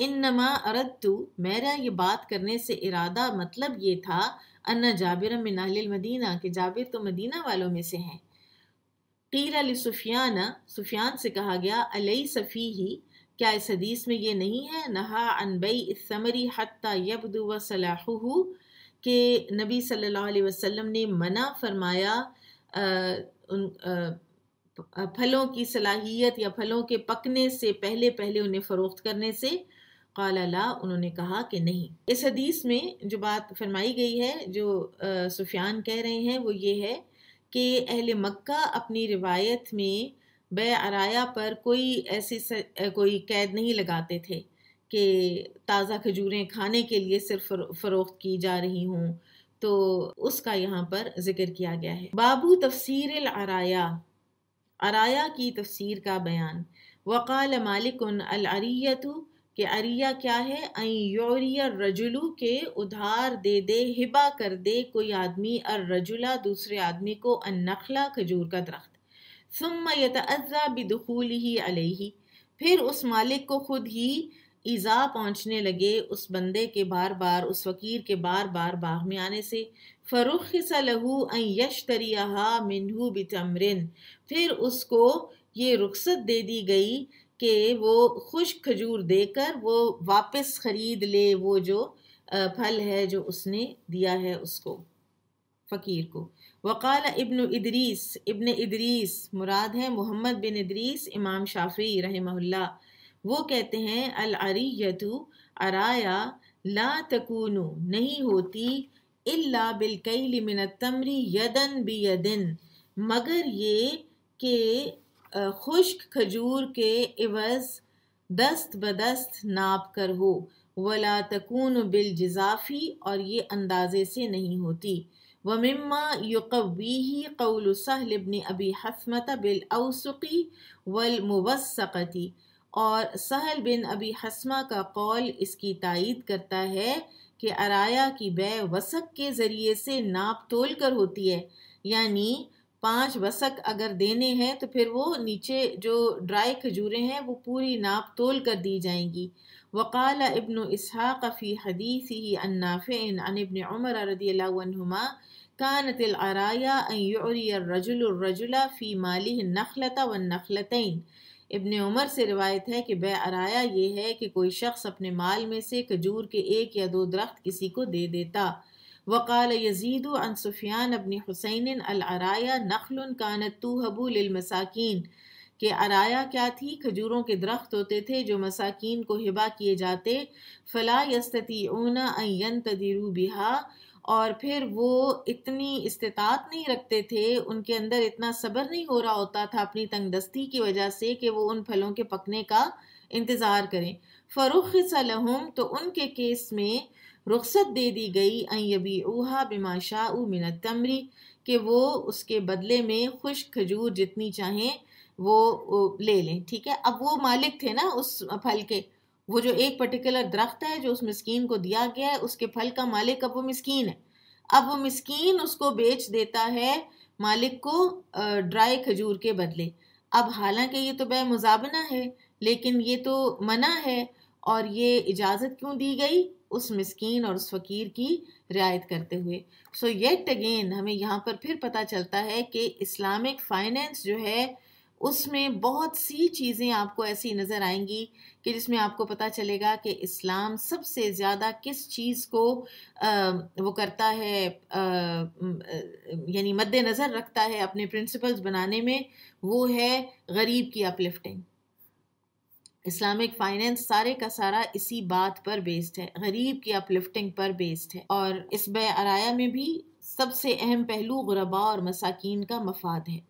इन नमा अरद मेरा ये बात करने से इरादा मतलब ये था अन्ना जाबिर मिन मदीना कि जाबिर तो मदीना वालों में से हैं कीर सुफियाना सुफियान से कहा गया अलई सफ़ी ही क्या इस हदीस में ये नहीं है नहा अनबई इसमरी हती यबदु व सलाहू के नबी सल्लल्लाहु अलैहि वसल्लम ने मना फरमाया आ, उन, आ, तो, फलों की सलाहियत या फलों के पकने से पहले पहले उन्हें फ़रोख्त करने से कला उन्होंने कहा कि नहीं इस हदीस में जो बात फरमाई गई है जो सुफियान कह रहे हैं वो ये है कि अहल मक्का अपनी रिवायत में बे आराया पर कोई ऐसी स, कोई कैद नहीं लगाते थे कि ताज़ा खजूरें खाने के लिए सिर्फ फ़रोख्त की जा रही हों तो उसका यहाँ पर जिक्र किया गया है बाबू तफसीर आराया अराया की तफसीर का बयान वक़ाल मालिक अलरियत कि अरिया क्या है अयोरिया रजुलू के उधार दे दे हिबा कर दे कोई आदमी अर रजुला दूसरे आदमी को अन्नखला खजूर का दरख्त सुम यतज़ा बदखूल ही अलही फिर उस मालिक को खुद ही ईज़ा पहुँचने लगे उस बंदे के बार बार उस फकीर के बार बार बाग में आने से फरुखिस लहू यश तरिया मिनहू बितमरिन फिर उसको ये रुख्सत दे दी गई कि वो खुश खजूर देकर वो वापस ख़रीद ले वो जो फल है जो उसने दिया है उसको फ़कीर को वक़ाल इब्न इदरीस इब्न इदरीस मुराद है मोहम्मद बिन इदरीस इमाम शाफ़ी रहमल्ला वो कहते हैं अलआरियतु अराया ला तकूनु नहीं होती इल्ला बिलकैली मिन तमरी यदन बी यदन मगर ये के खुश्क खजूर के एवज़ दस्त बदस्त नाप कर हो वला तकून बिल जिजाफी और ये अंदाजे से नहीं होती व मम्मा युकवी कौल सहलबन अबी हसमत बिल अवसुकी वल और सहल बिन अबी हसमा का कौल इसकी तायद करता है कि अराया की बै वसक के ज़रिए से नाप तोल कर होती है यानी पांच वसक अगर देने हैं तो फिर वो नीचे जो ड्राई खजूरें हैं वो पूरी नाप तोल कर दी जाएंगी वक़ाल इब्न इसहाक़ फ़ी हदीस ही अन्नाफ़िन अनबन उमर रदीमा कानत अराया रजुल रजुला फ़ी माली नखलता व नखलतैन इब्ने उमर से रिवायत है कि बे आराया ये है कि कोई शख्स अपने माल में से खजूर के एक या दो दरख्त किसी को दे देता वकाल यजीद अन सुफियान अबन हुसैन अलआराया नखल कानत तो हबुलमसाकिन के अराया क्या थी खजूरों के दरख्त होते थे जो मसाकिन को हिबा किए जाते फ़ला यस्तती ऊना अन तदिरू बिहा और फिर वो इतनी इस्तात नहीं रखते थे उनके अंदर इतना सब्र नहीं हो रहा होता था अपनी तंगदस्ती की वजह से कि वो उन फलों के पकने का इंतज़ार करें फ़रुख सलहम तो उनके केस में रुख्सत दे दी गई अयबी ऊहा बिमाशा उ मिनत तमरी कि वो उसके बदले में खुश खजूर जितनी चाहें वो ले लें ठीक है अब वो मालिक थे ना उस फल के वो जो एक पर्टिकुलर दरख्त है जो उस मस्किन को दिया गया है उसके फल का मालिक अब वो मस्किन है अब वो मस्किन उसको बेच देता है मालिक को ड्राई खजूर के बदले अब हालांकि ये तो बे मुजाबना है लेकिन ये तो मना है और ये इजाज़त क्यों दी गई उस मस्किन और उस फ़कीर की रियायत करते हुए सो येट अगेन हमें यहाँ पर फिर पता चलता है कि इस्लामिक फाइनेंस जो है उसमें बहुत सी चीज़ें आपको ऐसी नज़र आएंगी कि जिसमें आपको पता चलेगा कि इस्लाम सबसे ज़्यादा किस चीज़ को आ, वो करता है यानी मद्देनज़र नज़र रखता है अपने प्रिंसिपल्स बनाने में वो है गरीब की अपलिफ्टिंग इस्लामिक फाइनेंस सारे का सारा इसी बात पर बेस्ड है गरीब की अपलिफ्टिंग पर बेस्ड है और इस बराया में भी सबसे अहम पहलू गुरबा और मसाकिन का मफाद है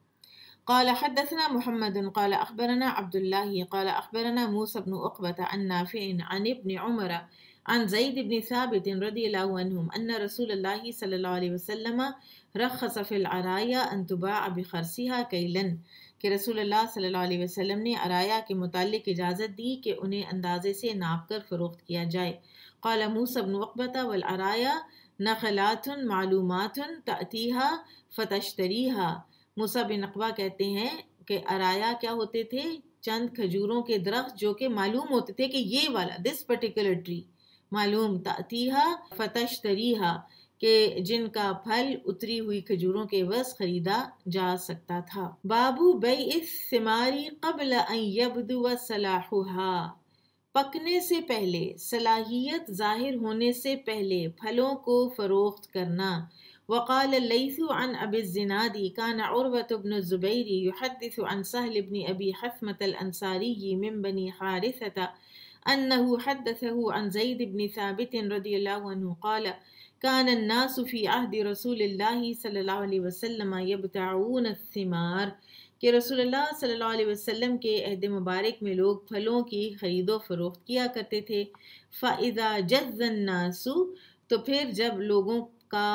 قال حدثنا محمد قال أخبرنا عبد الله قال أخبرنا موسى بن أقبة عن نافع عن ابن عمر عن زيد بن ثابت رضي الله عنهم أن رسول الله صلى الله عليه وسلم رخص في العرايا أن تباع بخرسها كيلا کہ رسول اللہ صلی اللہ علیہ وسلم نے عرایا کے متعلق اجازت دی کہ انہیں اندازے سے ناپ کر فروخت کیا جائے قال موسى بن أقبة والعرايا نخلات معلومات تأتيها فتشتريها मूसा बिन अकबा कहते हैं कि अराया क्या होते थे चंद खजूरों के दरख्त जो कि मालूम होते थे कि ये वाला दिस पर्टिकुलर ट्री मालूम तातीहा फतश तरीहा के जिनका फल उतरी हुई खजूरों के वस खरीदा जा सकता था बाबू बई इस सिमारी कबल सलाहुहा पकने से पहले सलाहियत जाहिर होने से पहले फलों को फरोख्त करना وقال الليث عن أبي الزناد كان عروة بن الزبير يحدث عن سهل بن أبي حثمة الأنصاري من بني حارثة أنه حدثه عن زيد بن ثابت رضي الله عنه قال كان الناس في عهد رسول الله صلى الله عليه وسلم يبتعون الثمار کہ رسول اللہ صلی اللہ علیہ وسلم کے عہد مبارک میں لوگ پھلوں کی خرید و فروخت کیا کرتے تھے فَإِذَا جَذَّ النَّاسُ تو پھر جب لوگوں کا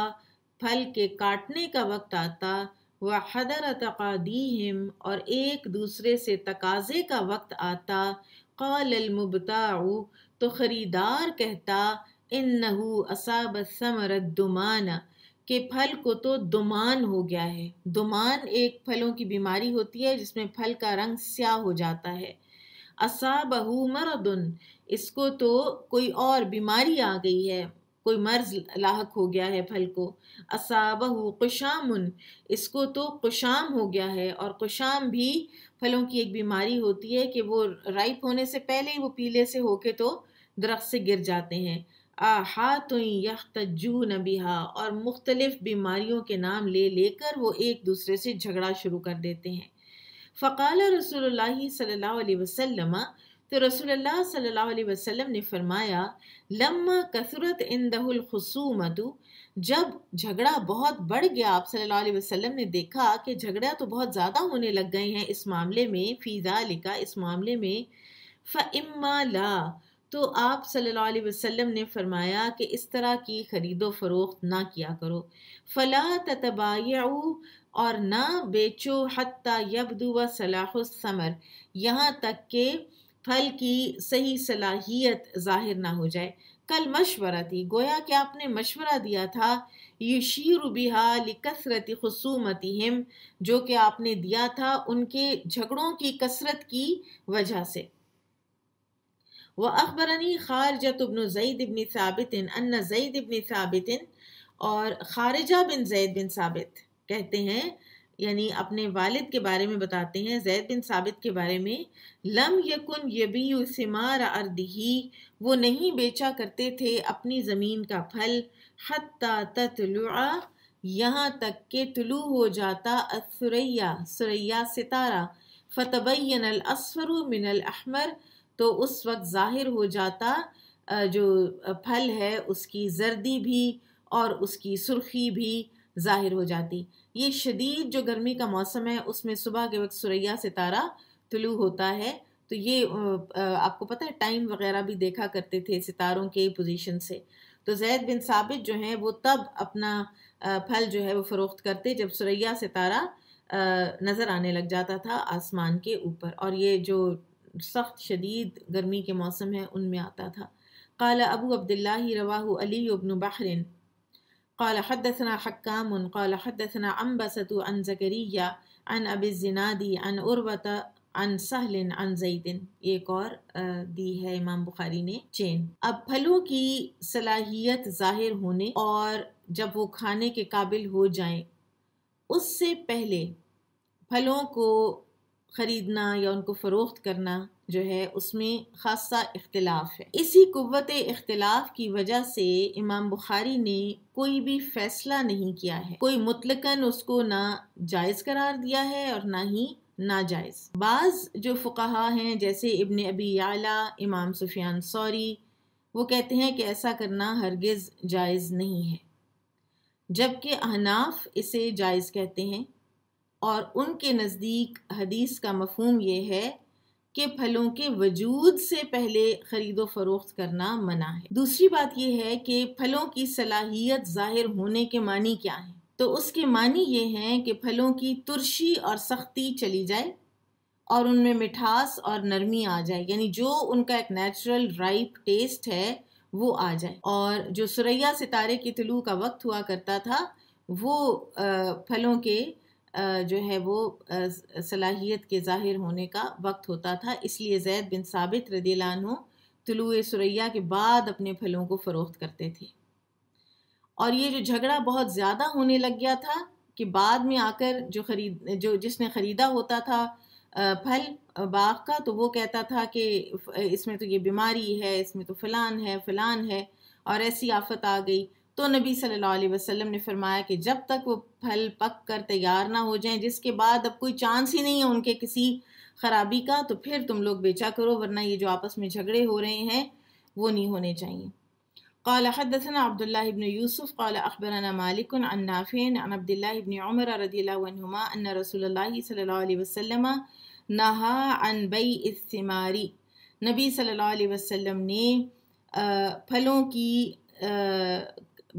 फल के काटने का वक्त आता व हदर तकादीम और एक दूसरे से तकाजे का वक्त आता कौलमबताऊ तो ख़रीदार कहता इन नहू असाब समरदुमान के फल को तो दुमान हो गया है दुमान एक फलों की बीमारी होती है जिसमें फल का रंग स्याह हो जाता है असाबहू मरदन इसको तो कोई और बीमारी आ गई है कोई मर्ज लाक हो गया है फल को असाबहू कुशाम इसको तो कुशाम हो गया है और कुशाम भी फलों की एक बीमारी होती है कि वो राइप होने से पहले ही वो पीले से होके तो दरख्त से गिर जाते हैं आ आहा तो यू नबिहा और मुख्तलिफ बीमारियों के नाम ले लेकर वो एक दूसरे से झगड़ा शुरू कर देते हैं फ़काल रसोल्ला सल्ला वसलमा तो रसोल्ला सल्लल्लाहु अलैहि वसल्लम ने फरमाया लम्मा कसरत इंदहुल खसूमतु जब झगड़ा बहुत बढ़ गया आप सल्लल्लाहु अलैहि वसल्लम ने देखा कि झगड़ा तो बहुत ज़्यादा होने लग गए हैं इस मामले में फ़ीज़ा लिखा इस मामले में फ़िम्मा ला तो आप सल्लल्लाहु अलैहि वसल्लम ने फरमाया कि इस तरह की ख़रीदो फ़रोख्त ना किया करो फ़ला तबाऊ और ना बेचो हती यबदू व सलाह समर यहाँ तक के फल की सही सलाहियत ज़ाहिर ना हो जाए कल मशवरा थी गोया कि आपने मशवरा दिया था ये शीर बिहा लिकसरत खसूमती हिम जो कि आपने दिया था उनके झगड़ों की कसरत की वजह से वह अखबरनी खारजत अबन जईद इबन साबित अन्ना जईद इबन साबित और खारजा बिन जैद बिन साबित कहते हैं यानी अपने वालिद के बारे में बताते हैं जैद बिन साबित के बारे में लम यकुन यबी सिमार अर्दही वो नहीं बेचा करते थे अपनी ज़मीन का फल हत्ता तत्लुआ यहाँ तक के तुलु हो जाता असुरैया सुरैया सितारा फ़तबैन असफ़र मिनल अहमर तो उस वक्त ज़ाहिर हो जाता जो फल है उसकी जर्दी भी और उसकी सुर्खी भी ज़ाहिर हो जाती ये शदीद जो गर्मी का मौसम है उसमें सुबह के वक्त सुरैया सितारा तुलू होता है तो ये आपको पता है टाइम वगैरह भी देखा करते थे सितारों के पोजीशन से तो जैद बिन साबित जो हैं वो तब अपना फल जो है वो फ़रोख्त करते जब सुरैया सितारा नज़र आने लग जाता था आसमान के ऊपर और ये जो सख्त शदीद गर्मी के मौसम है उनमें आता था काला अबू अब्दुल्ला रवाहु अली बन बहरिन قال حدثنا حكام قال حدثنا عنبسة عن زكريا عن أبي الزناد عن أروة अन سهل عن زيد एक और दी है इमाम बुखारी ने चेन अब फलों की सलाहियत जाहिर होने और जब वो खाने के काबिल हो जाएं उससे पहले फलों को ख़रीदना या उनको फ़रोख्त करना जो है उसमें ख़ासा इख्तलाफ है इसी कुत इख्तलाफ की वजह से इमाम बुखारी ने कोई भी फैसला नहीं किया है कोई मुतलकन उसको ना जायज़ करार दिया है और ना ही नाजायज़ बाज़ जो फ़ुकाहा हैं जैसे इबन अबी आला इमाम सुफियान सौरी वो कहते हैं कि ऐसा करना हरगिज़ जायज़ नहीं है जबकि अहनाफ इसे जायज़ कहते हैं और उनके नज़दीक हदीस का मफहम यह है के फलों के वजूद से पहले खरीदो फरोख्त करना मना है दूसरी बात यह है कि फलों की सलाहियत जाहिर होने के मानी क्या है तो उसके मानी ये हैं कि फलों की तुरशी और सख्ती चली जाए और उनमें मिठास और नरमी आ जाए यानी जो उनका एक नेचुरल राइप टेस्ट है वो आ जाए और जो सुरैया सितारे के तलू का वक्त हुआ करता था वो फलों के जो है वो सलाहियत के ज़ाहिर होने का वक्त होता था इसलिए जैद बिन साबित रदीलानों तुलु सुरैया के बाद अपने फलों को फ़रोख्त करते थे और ये जो झगड़ा बहुत ज़्यादा होने लग गया था कि बाद में आकर जो खरीद जो जिसने ख़रीदा होता था फल बाग का तो वो कहता था कि इसमें तो ये बीमारी है इसमें तो फ़लान है फ़लान है और ऐसी आफत आ गई तो नबी सल्लल्लाहु अलैहि वसल्लम ने फरमाया कि जब तक वो फल पक कर तैयार ना हो जाएं जिसके बाद अब कोई चांस ही नहीं है उनके किसी ख़राबी का तो फिर तुम लोग बेचा करो वरना ये जो आपस में झगड़े हो रहे हैं वो नहीं होने चाहिए قال حدثنا عبد الله بن يوسف قال اخبرنا مالك عن نافع عن عبد الله بن عمر رضي الله عنهما ان رسول الله صلى الله عليه وسلم نهى عن بيع الثمار نبي صلى الله عليه وسلم نے پھلوں کی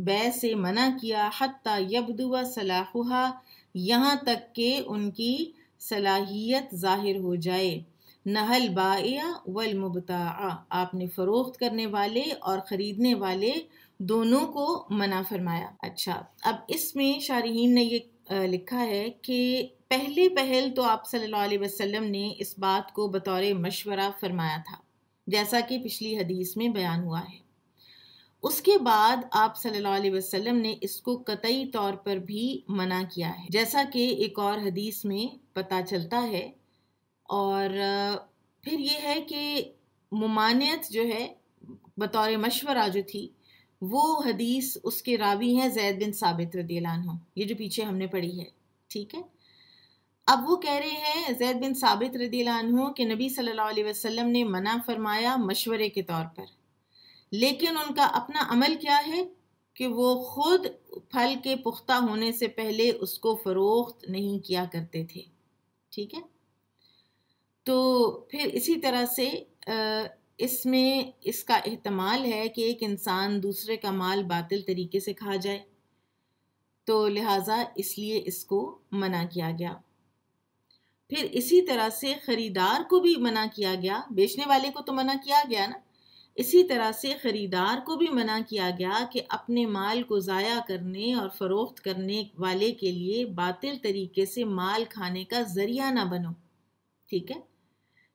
बै से मना किया हती यबदुआ सलाहुहा यहाँ तक के उनकी सलाहियत ज़ाहिर हो जाए नहल बाया वल मुबता आपने फ़रोख्त करने वाले और ख़रीदने वाले दोनों को मना फरमाया अच्छा अब इसमें शारहन ने ये लिखा है कि पहले पहल तो आप सल्लल्लाहु अलैहि वसल्लम ने इस बात को बतौर मशवरा फरमाया था जैसा कि पिछली हदीस में बयान हुआ है उसके बाद आप सल्लल्लाहु अलैहि वसल्लम ने इसको कतई तौर पर भी मना किया है जैसा कि एक और हदीस में पता चलता है और फिर ये है कि ममानियत जो है बतौर मशवरा जो थी वो हदीस उसके रावी हैं जैद बिन साबित रदीलान हो ये जो पीछे हमने पढ़ी है ठीक है अब वो कह रहे हैं जैद बिन साबित रदीलान हो कि नबी सल्लल्लाहु अलैहि वसल्लम ने मना फरमाया मशवरे के तौर पर लेकिन उनका अपना अमल क्या है कि वो खुद फल के पुख्ता होने से पहले उसको फ़रोख्त नहीं किया करते थे ठीक है तो फिर इसी तरह से इसमें इसका अहतमाल है कि एक इंसान दूसरे का माल बातिल तरीके से खा जाए तो लिहाजा इसलिए इसको मना किया गया फिर इसी तरह से ख़रीदार को भी मना किया गया बेचने वाले को तो मना किया गया ना इसी तरह से ख़रीदार को भी मना किया गया कि अपने माल को ज़ाया करने और फ़रोख्त करने वाले के लिए बातिल तरीके से माल खाने का ज़रिया ना बनो ठीक है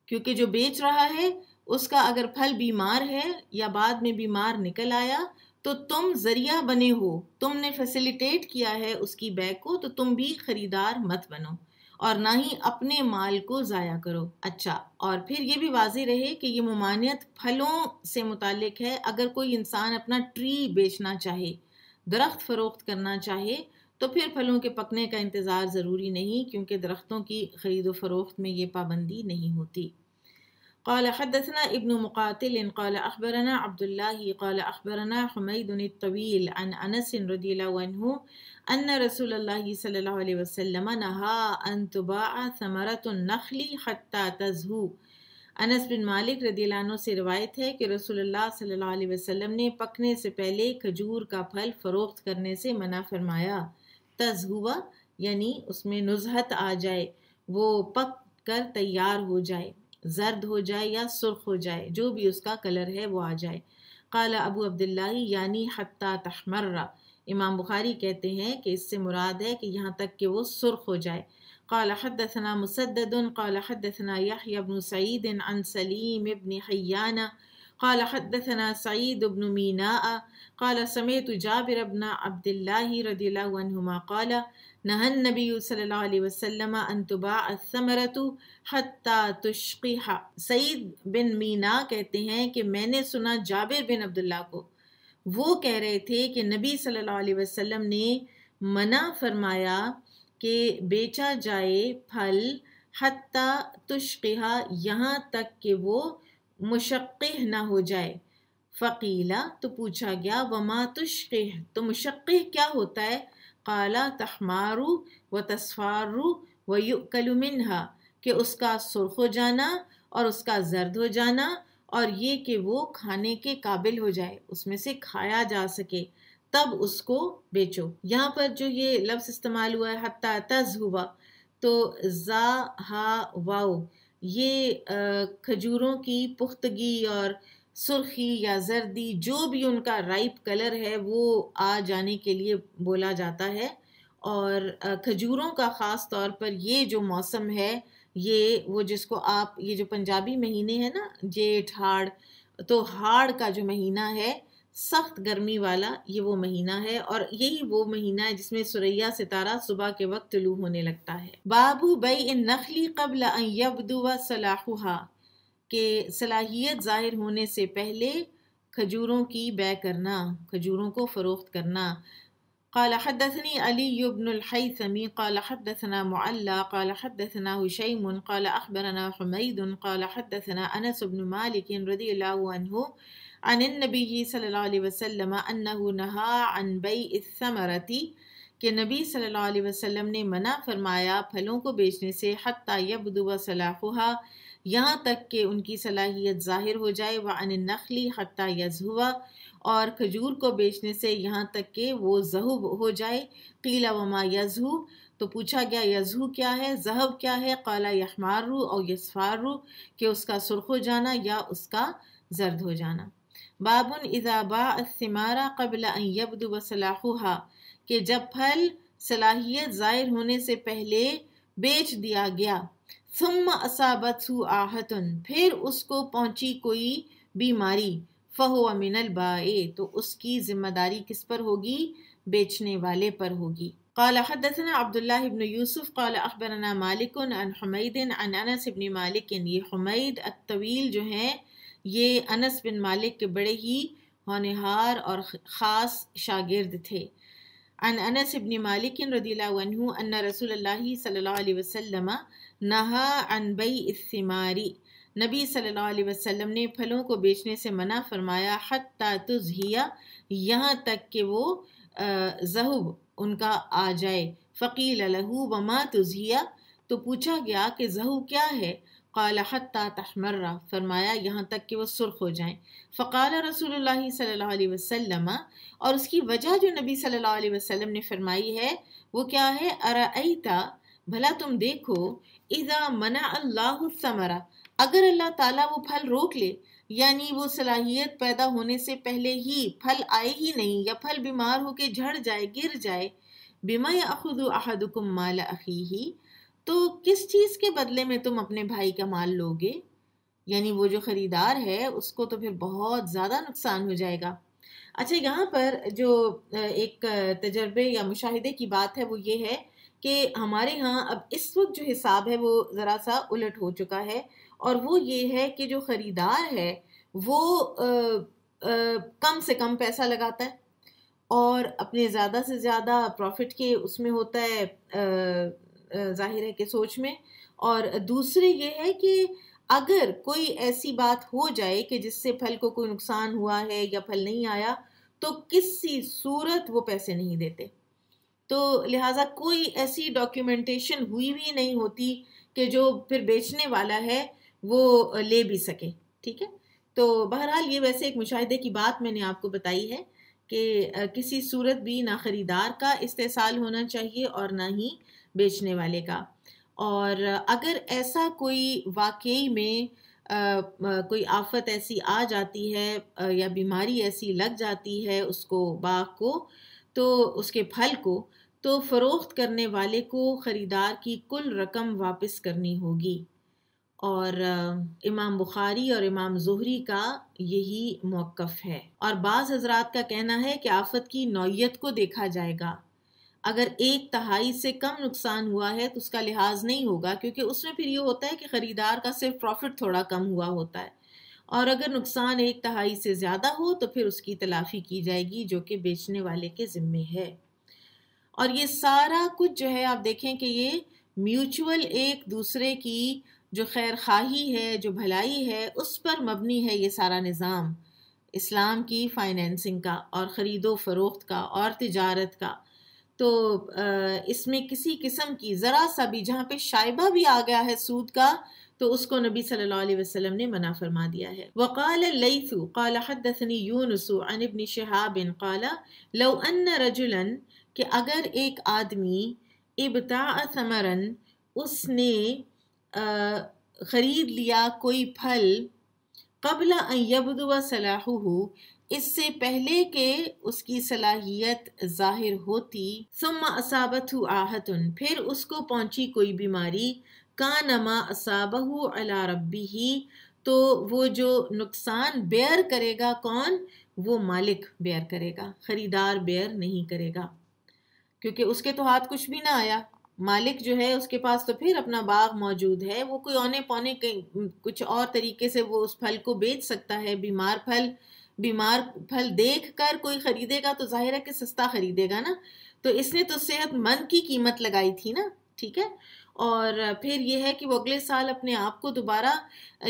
क्योंकि जो बेच रहा है उसका अगर फल बीमार है या बाद में बीमार निकल आया तो तुम ज़रिया बने हो तुमने फैसिलिटेट किया है उसकी बैग को तो तुम भी ख़रीदार मत बनो और ना ही अपने माल को ज़ाया करो अच्छा और फिर ये भी वाजी रहे कि ये ममानियत फलों से मुतक है अगर कोई इंसान अपना ट्री बेचना चाहे दरख्त फ़रोख्त करना चाहे तो फिर फलों के पकने का इंतज़ार ज़रूरी नहीं क्योंकि दरख्तों की ख़रीद फ़रोख्त में ये पाबंदी नहीं होती قال حدثنا ابن مقاتل قال أخبرنا عبد الله قال أخبرنا حميد الطويل عن أنس رضي الله عنه अन्न रसूल सल्लल्लाहु वसल्लम नहा अन तुबा समरत नखली हत्ता तजहू अनस बिन मालिक रदीलानों से रिवायत है कि रसोल्ला सल्लल्लाहु अलैहि वसल्लम ने पकने से पहले खजूर का फल फ़रोख्त करने से मना फरमाया तज हुआ यानी उसमें नुजहत आ जाए वो पक कर तैयार हो जाए जर्द हो जाए या सुर्ख हो जाए जो भी उसका कलर है वो आ जाए काला अबू अब्दुल्ला यानी हत्ता तहमर्रा इमाम बुखारी कहते हैं कि इससे मुराद है कि यहाँ तक कि वो सुर्ख हो जाए قال حدثنا مسدد قال حدثنا يحيى بن سعيد عن سليم بن حيان قال حدثنا سعيد بن ميناء قال سمعت جابر بن عبد الله رضي الله عنهما قال نهى النبي صلى الله عليه وسلم ان تباع الثمره حتى تشقيها سعيد بن ميناء कहते हैं कि मैंने सुना जाबिर बिन अब्दुल्लाह को वो कह रहे थे कि नबी सल्लल्लाहु अलैहि वसल्लम ने मना फरमाया कि बेचा जाए फल हत्ता तुश्किहा यहाँ तक कि वो मुशक् ना हो जाए फ़कीला तो पूछा गया वमा तुष्क तो मुशक् क्या होता है काला तखमारु व तस्फारू व युकलुमिनहा कि उसका सुर्ख हो जाना और उसका जर्द हो जाना और ये कि वो खाने के काबिल हो जाए उसमें से खाया जा सके तब उसको बेचो यहाँ पर जो ये लफ्ज़ इस्तेमाल हुआ है हत्ता तज हुआ तो जा हा वाओ ये खजूरों की पुख्तगी और सुर्खी या जर्दी जो भी उनका राइप कलर है वो आ जाने के लिए बोला जाता है और खजूरों का ख़ास तौर पर ये जो मौसम है ये वो जिसको आप ये जो पंजाबी महीने हैं ना जेठ हाड़ तो हाड़ का जो महीना है सख्त गर्मी वाला ये वो महीना है और यही वो महीना है जिसमें सुरैया सितारा सुबह के वक्त लू होने लगता है बाबू बई इन नखली कबल यबदुआ सलाहुहा के सलाहियत ज़ाहिर होने से पहले खजूरों की बै करना खजूरों को फ़रोख्त करना قال حدثني علي بن الحيثمي قال حدثنا معلى قال حدثنا هشيم قال أخبرنا حميد قال حدثنا أنس بن مالك رضي الله عنه عن النبي صلى الله عليه वसल्लम أنه नहा عن بيع الثمرة कि नबी सल्लल्लाहु अलैहि वसल्लम ने मना फरमाया फलों को बेचने से हत्ता यबदुबा सलाहुहा यहाँ तक कि उनकी सलाहियत ज़ाहिर हो जाए व अन नखली हत्ता यजुआ और खजूर को बेचने से यहाँ तक के वो जहू हो जाए कीला वमा यजहू तो पूछा गया यजहू क्या है जहब क्या है काला यहमारू और यसफारू कि उसका सुर्ख हो जाना या उसका जर्द हो जाना बाबुन इजाबा सिमारा कबल यबद वसलाहा कि जब फल सलाहियत ज़ाहिर होने से पहले बेच दिया गया सुम असाबत आहतन फिर उसको पहुंची कोई बीमारी फ़हो अमिनल बाए तो उसकी ज़िम्मेदारी किस पर होगी बेचने वाले पर होगी قال حدثنا عبد الله بن يوسف قال أخبرنا مالك عن حميد عن أنس بن مالك ये حميد الطويل जो हैं ये अनस बिन मालिक के बड़े ही होनहार और ख़ास शागिर्द थे अन अनस इबन मालिक रदील्हु अन रसूल सल्ला वसम नहा अन बई इस्मारी नबी सल्लल्लाहु अलैहि वसल्लम ने फलों को बेचने से मना फरमाया हत्ता तुजहिया यहाँ तक कि वो जहूब उनका आ जाए फ़कील लहू वमा तुजहिया तो पूछा गया कि जहू क्या है काला हत्ता तहमर्रा फरमाया यहाँ तक कि वो सुर्ख हो जाएं फ़काल रसूल सल्लल्लाहु अलैहि और उसकी वजह जो नबी सल्लल्लाहु वसम ने फरमाई है वो क्या है अराईता भला तुम देखो इज़ा मना अल्लाह समरा अगर अल्लाह ताला वो फल रोक ले यानी वो सलाहियत पैदा होने से पहले ही फल आए ही नहीं या फल बीमार होके झड़ जाए गिर जाए बीमा या अखुद अहदुकुम माल अखी ही तो किस चीज़ के बदले में तुम अपने भाई का माल लोगे यानी वो जो ख़रीदार है उसको तो फिर बहुत ज़्यादा नुकसान हो जाएगा अच्छा यहाँ पर जो एक तजर्बे या मुशाहिदे की बात है वो ये है कि हमारे यहाँ अब इस वक्त जो हिसाब है वो ज़रा सा उलट हो चुका है और वो ये है कि जो ख़रीदार है वो आ, आ, कम से कम पैसा लगाता है और अपने ज़्यादा से ज़्यादा प्रॉफिट के उसमें होता है ज़ाहिर है कि सोच में और दूसरे ये है कि अगर कोई ऐसी बात हो जाए कि जिससे फल को कोई नुकसान हुआ है या फल नहीं आया तो किसी सूरत वो पैसे नहीं देते तो लिहाजा कोई ऐसी डॉक्यूमेंटेशन हुई भी नहीं होती कि जो फिर बेचने वाला है वो ले भी सके ठीक है तो बहरहाल ये वैसे एक मुशाहे की बात मैंने आपको बताई है कि किसी सूरत भी ना ख़रीदार का इस्तेसाल होना चाहिए और ना ही बेचने वाले का और अगर ऐसा कोई वाकई में आ, आ, कोई आफत ऐसी आ जाती है आ, या बीमारी ऐसी लग जाती है उसको बाग को तो उसके फल को तो फ़रोख्त करने वाले को ख़रीदार की कुल रकम वापस करनी होगी और इमाम बुखारी और इमाम जहरी का यही मौक़ है और बाज़ हजरात का कहना है कि आफत की नौीयत को देखा जाएगा अगर एक तहाई से कम नुकसान हुआ है तो उसका लिहाज नहीं होगा क्योंकि उसमें फिर ये होता है कि ख़रीदार का सिर्फ प्रॉफिट थोड़ा कम हुआ होता है और अगर नुकसान एक तहाई से ज़्यादा हो तो फिर उसकी तलाफी की जाएगी जो कि बेचने वाले के ज़िम्मे है और ये सारा कुछ जो है आप देखें कि ये म्यूचुअल एक दूसरे की जो खैर खाही है जो भलाई है उस पर मबनी है ये सारा निज़ाम इस्लाम की फाइनेंसिंग का और ख़रीदो फरोख्त का और तजारत का तो इसमें किसी किस्म की ज़रा सा भी जहाँ पे शाइबा भी आ गया है सूद का तो उसको नबी सल्लल्लाहु अलैहि वसल्लम ने मना फरमा दिया है वक़ाल लईसु क़ाल हदसनी यूनुसु अन इब्न शहाब क़ाला अन रजुलन कि अगर एक आदमी इबता समरन उसने ख़रीद लिया कोई फल कबल यबद व इससे पहले के उसकी सलाहियत जाहिर होती सुम असाबत आहतुन फिर उसको पहुंची कोई बीमारी का नमा असाबहु अला रबी ही तो वो जो नुकसान बेयर करेगा कौन वो मालिक बेयर करेगा ख़रीदार बेयर नहीं करेगा क्योंकि उसके तो हाथ कुछ भी ना आया मालिक जो है उसके पास तो फिर अपना बाग मौजूद है वो कोई औने पौने कुछ और तरीके से वो उस फल को बेच सकता है बीमार फल बीमार फल देख कर कोई खरीदेगा तो जाहिर है कि सस्ता खरीदेगा ना तो इसने तो सेहतमंद की कीमत लगाई थी ना ठीक है और फिर ये है कि वो अगले साल अपने आप को दोबारा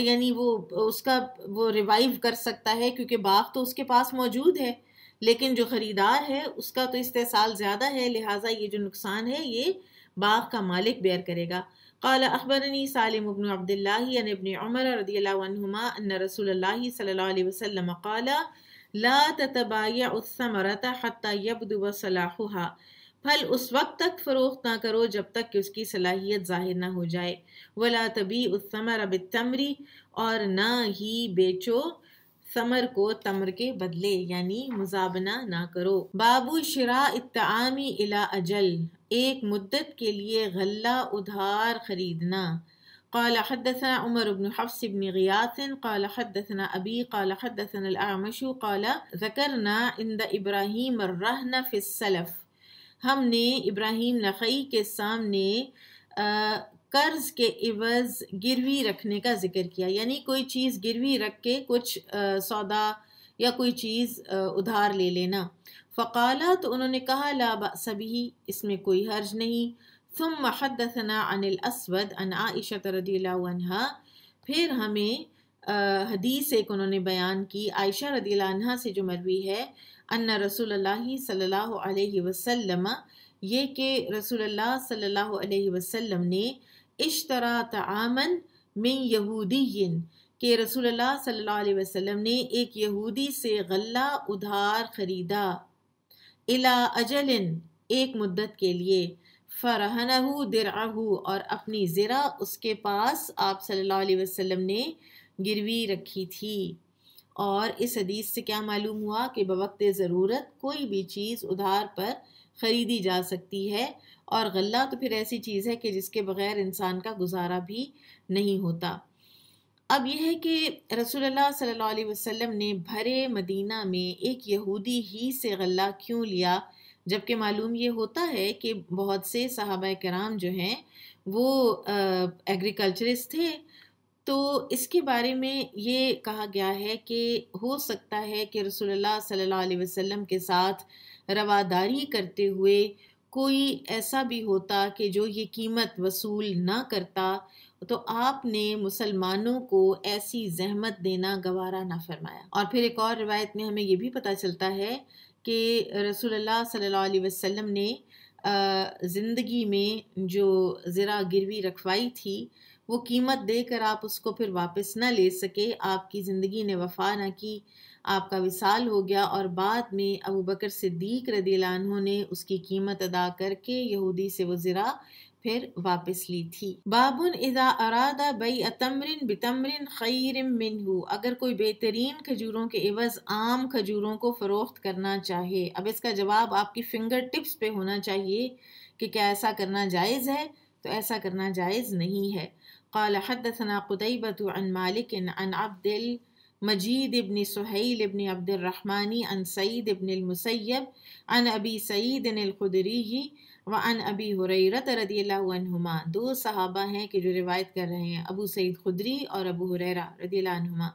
यानी वो उसका वो रिवाइव कर सकता है क्योंकि बाग तो उसके पास मौजूद है लेकिन जो ख़रीदार है उसका तो इस्तेसाल ज़्यादा है लिहाजा ये जो नुकसान है ये बाग का मालिक बेयर करेगा कल अखबरनी सालिम अबन अब्दुल्लाबन उमर रदीमा अन रसूल सल्ला वसलम कला ला तबाया उसमरता हती यबदुब सलाहुहा फल उस वक्त तक फ़रोख्त ना करो जब तक कि उसकी सलाहियत ज़ाहिर ना हो जाए वला तबी उसमर बितमरी और ना ही बेचो समर को तमर के बदले यानी मुजाबना ना करो बाबू शरा इतामी इला अजल एक मुद्दत के लिए गल्ला उधार खरीदना قال حدثنا عمر بن حفص بن غياث قال حدثنا أبي قال حدثنا الأعمش قال ذكرنا عند إبراهيم الرهن في السلف हमने इब्राहिम नखई के सामने आ, कर्ज के इवज गिरवी रखने का जिक्र किया यानी कोई चीज़ गिरवी रख के कुछ आ, सौदा या कोई चीज़ उधार ले लेना फ़काला तो उन्होंने कहा ला सभी इसमें कोई हर्ज नहीं तुम महदना अनिल असवद अन आयशत रदील्हा फिर हमें हदीस एक उन्होंने बयान की आयशा रदील्हा से जो मरवी है अन्ना रसूल सल्ला वसलम ये कि रसोल्ला सल्ला वसलम ने इश्तरा तमन मिन यहूदी के रसूल सल्ला अलैहि ने एक यहूदी से गल्ला उधार खरीदा इला अजलिन एक मुद्दत के लिए फरहनहु दिराहु और अपनी ज़रा उसके पास आप सल्ला अलैहि ने गिरवी रखी थी और इस हदीस से क्या मालूम हुआ कि बवक्त ज़रूरत कोई भी चीज़ उधार पर ख़रीदी जा सकती है और गल्ला तो फिर ऐसी चीज़ है कि जिसके बग़ैर इंसान का गुजारा भी नहीं होता अब यह है कि रसूलुल्लाह सल्लल्लाहु अलैहि वसल्लम ने भरे मदीना में एक यहूदी ही से गल्ला क्यों लिया जबकि मालूम ये होता है कि बहुत से सहाबा कराम जो हैं वो एग्रीकल्चरिस्ट थे तो इसके बारे में ये कहा गया है कि हो सकता है कि रसूलुल्लाह सल्लल्लाहु अलैहि वसल्लम के साथ रवादारी करते हुए कोई ऐसा भी होता कि जो ये कीमत वसूल ना करता तो आपने मुसलमानों को ऐसी जहमत देना गवारा ना फरमाया और फिर एक और रिवायत में हमें ये भी पता चलता है कि रसूलुल्लाह सल्लल्लाहु अलैहि वसल्लम ने ज़िंदगी में जो ज़रा गिरवी रखवाई थी वो कीमत देकर आप उसको फिर वापस ना ले सके आपकी ज़िंदगी ने वफा ना की आपका विसाल हो गया और बाद में अबू बकर सिद्दीक रदीलानों ने उसकी कीमत अदा करके यहूदी से वो ज़रा फिर वापस ली थी बाबुन इज़ा अरादा बई अतमरिन बितमरिन खैर मिनहू अगर कोई बेहतरीन खजूरों के एवज आम खजूरों को फ़रोख्त करना चाहे अब इसका जवाब आपकी फिंगर टिप्स पे होना चाहिए कि क्या ऐसा करना जायज़ है तो ऐसा करना जायज़ नहीं है काल हदना कुतबत मालिक अन अब्दिल مجيد بن سهيل بن عبد الرحمن عن سعيد بن المسيب عن أبي سعيد الخدري वन अबी हुरैरत रदी अल्लाहुमा दो सहाबा हैं कि जो रिवायत कर रहे हैं अबू सईद खुदरी और अबू हुरैरा रदी अल्लाहुमा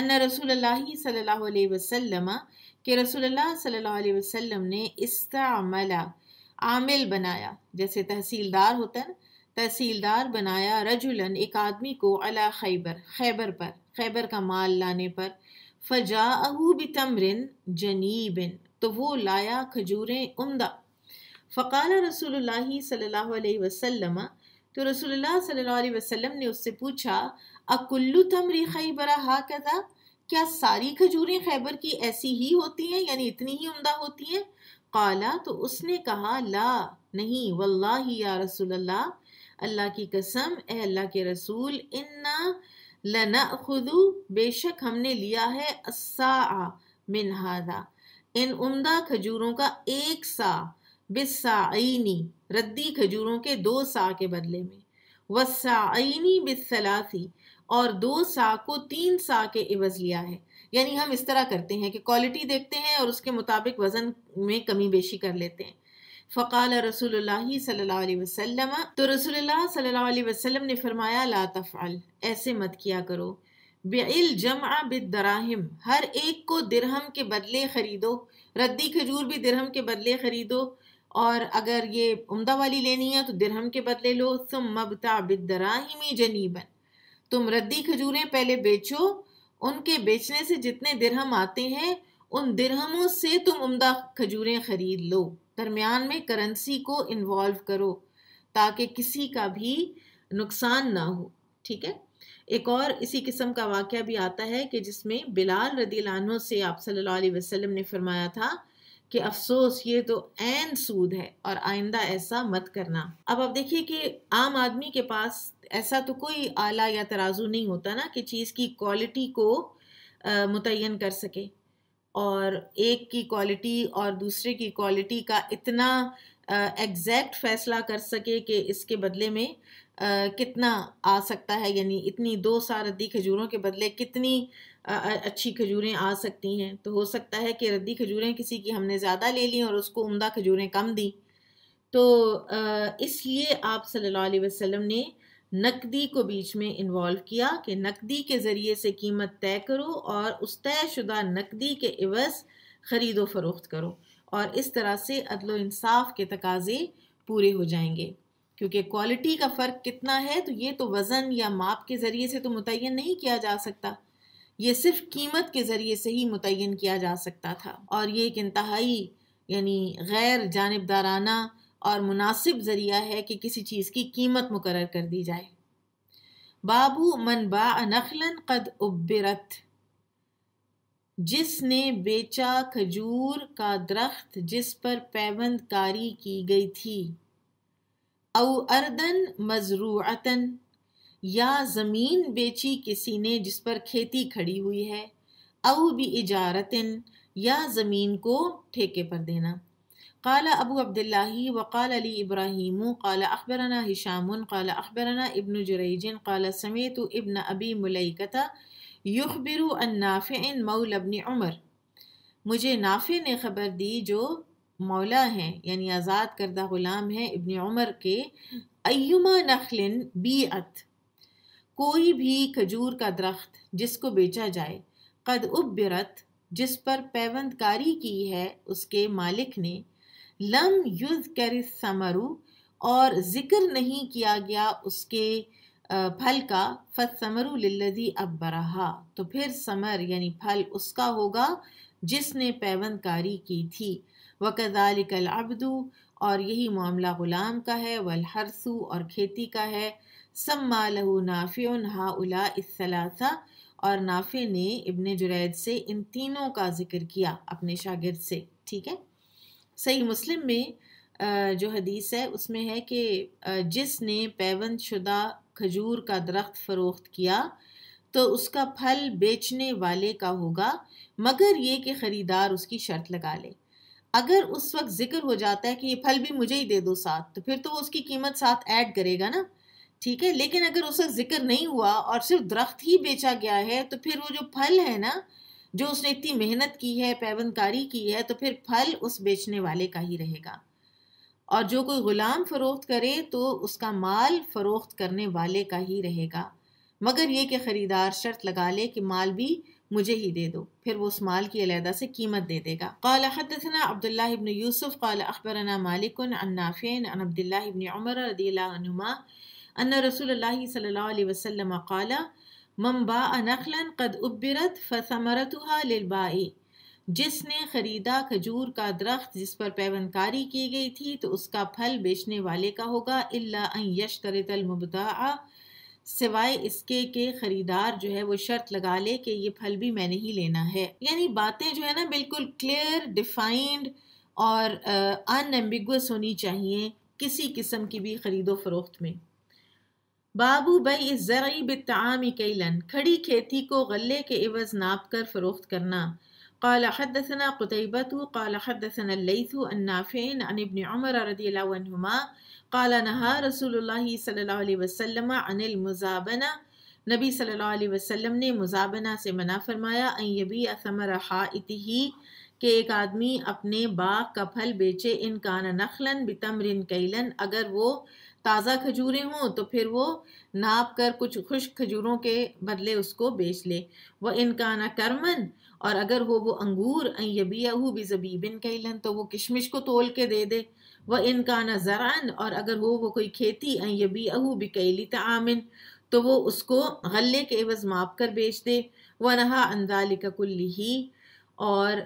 अन रसूल सल्लल्लाहु अलैहि वसल्लम के रसूल सल्लल्लाहु अलैहि वसल्लम ने इस्तामला आमिल बनाया जैसे तहसीलदार होता है तहसीलदार बनाया रजुलन एक आदमी को अला खैबर खैबर पर खैबर का माल लाने पर फ़जा बितमरिन जनीबिन तो वो लाया खजूरें उमदा फ़काल रसूल सल्लल्लाहु अलैहि वसल्लम तो रसूलुल्लाह सल्लल्लाहु अलैहि वसल्लम ने उससे पूछा अकुल्लु तमरी खैबर हा कदा क्या सारी खजूरें खैबर की ऐसी ही होती हैं यानी इतनी ही उमदा होती हैं काला तो उसने कहा ला नहीं वल्लाह या रसूल अल्लाह अल्लाह की कसम ए अल्लाह के रसूल इन्ना लना खुदू बेशक हमने लिया है असा मिनहादा इन उम्दा खजूरों का एक सा बिसाइनी रद्दी खजूरों के दो सा के बदले में वसाइनी बिसलासी और दो सा को तीन सा के इवज लिया है यानी हम इस तरह करते हैं कि क्वालिटी देखते हैं और उसके मुताबिक वज़न में कमी बेशी कर लेते हैं फ़काल रसूल सल्ला वसलम तो रसूल सल्ला वसलम ने फरमाया ला तफ़ल ऐसे मत किया करो बेल जमा बिदराहिम हर एक को दरहम के बदले ख़रीदो रद्दी खजूर भी दरहम के बदले ख़रीदो और अगर ये उम्दा वाली लेनी है तो दरहम के बदले लो तुम मबता बिदराहिमी जनीबन तुम रद्दी खजूरें पहले बेचो उनके बेचने से जितने दरहम आते हैं उन दरहमों से तुम उम्दा खजूरें ख़रीद लो दरमियान में करेंसी को इन्वॉल्व करो ताकि किसी का भी नुकसान ना हो ठीक है एक और इसी किस्म का वाक़ भी आता है कि जिसमें बिलाल रदी लानों से आप सल्लल्लाहु अलैहि वसल्लम ने फरमाया था कि अफसोस ये तो ऐन सूद है और आइंदा ऐसा मत करना अब आप देखिए कि आम आदमी के पास ऐसा तो कोई आला या तराजू नहीं होता ना कि चीज़ की क्वालिटी को मुतन कर सके और एक की क्वालिटी और दूसरे की क्वालिटी का इतना एग्जैक्ट फैसला कर सके कि इसके बदले में आ, कितना आ सकता है यानी इतनी दो सार रद्दी खजूरों के बदले कितनी आ, अच्छी खजूरें आ सकती हैं तो हो सकता है कि रद्दी खजूरें किसी की हमने ज़्यादा ले ली और उसको उम्दा खजूरें कम दी तो इसलिए आप सल्लल्लाहु अलैहि वसल्लम ने नकदी को बीच में इन्वॉल्व किया कि नकदी के ज़रिए से कीमत तय करो और उस तयशुदा नकदी के एवज ख़रीदो फरोख्त करो और इस तरह से अदल इंसाफ के तकाजे पूरे हो जाएंगे क्योंकि क्वालिटी का फ़र्क कितना है तो ये तो वज़न या माप के ज़रिए से तो मुतन नहीं किया जा सकता ये सिर्फ कीमत के ज़रिए से ही मुतन किया जा सकता था और ये एक इंतहाई यानी गैर जानबदाराना और मुनासिब ज़रिया है कि किसी चीज़ की कीमत मुकर कर दी जाए बाबू मन बा नखलन कद उबरत जिसने बेचा खजूर का दरख्त जिस पर पैबंदकारी की गई थी औ अर्दन मजरूअतन या ज़मीन बेची किसी ने जिस पर खेती खड़ी हुई है औ भी इजारतन या ज़मीन को ठेके पर देना قال أبو عبد الله وقال لي إبراهيم قال أخبرنا هشام قال أخبرنا ابن جريج قال سمعت ابن أبي مليكة يخبر أن نافع مولى ابن عمر مجھے نافع نے خبر دی جو مولا ہیں یعنی آزاد کردہ غلام ہیں ابن عمر کے ایما نخل بیعت کوئی بھی کھجور کا درخت جس کو بیچا جائے قد जाए جس پر پیوند کاری کی ہے اس کے مالک نے लम युज कर समरू और ज़िक्र नहीं किया गया उसके फल का फसमरू लिल्लजी अब बरहा तो फिर समर यानी फल उसका होगा जिसने पैवनकारी की थी वकजालिकल अब्दू और यही मामला ग़ुलाम का है वल हरसू और खेती का है सम्मा लहू नाफ़िय हा उला इसला और नाफ़े ने इब्ने जुरैद से इन तीनों का जिक्र किया अपने शागिर्द से ठीक है सही मुस्लिम में जो हदीस है उसमें है कि जिसने पैवंद शुदा खजूर का दरख्त फ़रोख्त किया तो उसका फल बेचने वाले का होगा मगर ये कि ख़रीदार उसकी शर्त लगा ले अगर उस वक्त जिक्र हो जाता है कि ये फल भी मुझे ही दे दो साथ तो फिर तो वो उसकी कीमत साथ ऐड करेगा ना ठीक है लेकिन अगर उस वक्त जिक्र नहीं हुआ और सिर्फ दरख्त ही बेचा गया है तो फिर वो जो फल है ना जो उसने इतनी मेहनत की है पैबंदकारी की है तो फिर फल उस बेचने वाले का ही रहेगा और जो कोई ग़ुलाम फ़रोख्त करे तो उसका माल फ़रोख्त करने वाले का ही रहेगा मगर ये कि ख़रीदार शर्त लगा ले कि माल भी मुझे ही दे दो फिर वो उस माल की अलहदा से कीमत दे देगा कौल हदना अब्दुल्ला इबन यूसुफ़ कौल अखबरना मालिकन अन्नाफ़िन अन अब्दुल्ला इबन उमर रदीला अन्ना अन रसूल सल्ला वसलम कौला मम बा नखलन कद उबरत फसमरतहा लिलबाई जिसने खरीदा खजूर का दरख्त जिस पर पैवनकारी की गई थी तो उसका फल बेचने वाले का होगा इल्ला यश तरतल मुबदा सिवाय इसके के खरीदार जो है वो शर्त लगा ले कि ये फल भी मैंने ही लेना है यानी बातें जो है ना बिल्कुल क्लियर डिफाइंड और अनएम्बिगस होनी चाहिए किसी किस्म की भी खरीदो फरोख्त में बाबू भाई बई ज़रई बितामी कैलन खड़ी खेती को गले के इवज नाप कर फ़रोख्त करना قال حدثنا قتيبة قال حدثنا الليث النافع عن ابن عمر رضي الله عنهما قال نهى رسول الله صلى الله عليه وسلم عن المزابنة عليه وسلم نے वसल्लम سے منع فرمایا ان फरमाया ثمر असमर کہ ایک آدمی اپنے باغ کا پھل بیچے ان کان नखलन بتمر کیلن اگر وہ ताज़ा खजूरें हों तो फिर वो नाप कर कुछ खुश खजूरों के बदले उसको बेच ले वह इनकाना करमन और अगर हो वो अंगूर यबियाहू भी जबीबिन कैलन तो वो किशमिश को तोल के दे दे वह इनकाना जरान और अगर हो वो कोई खेती यबियाहू भी कैली तमिन तो वो उसको गले के एवज माप कर बेच दे व नहा अंदाली का कुल्ली ही और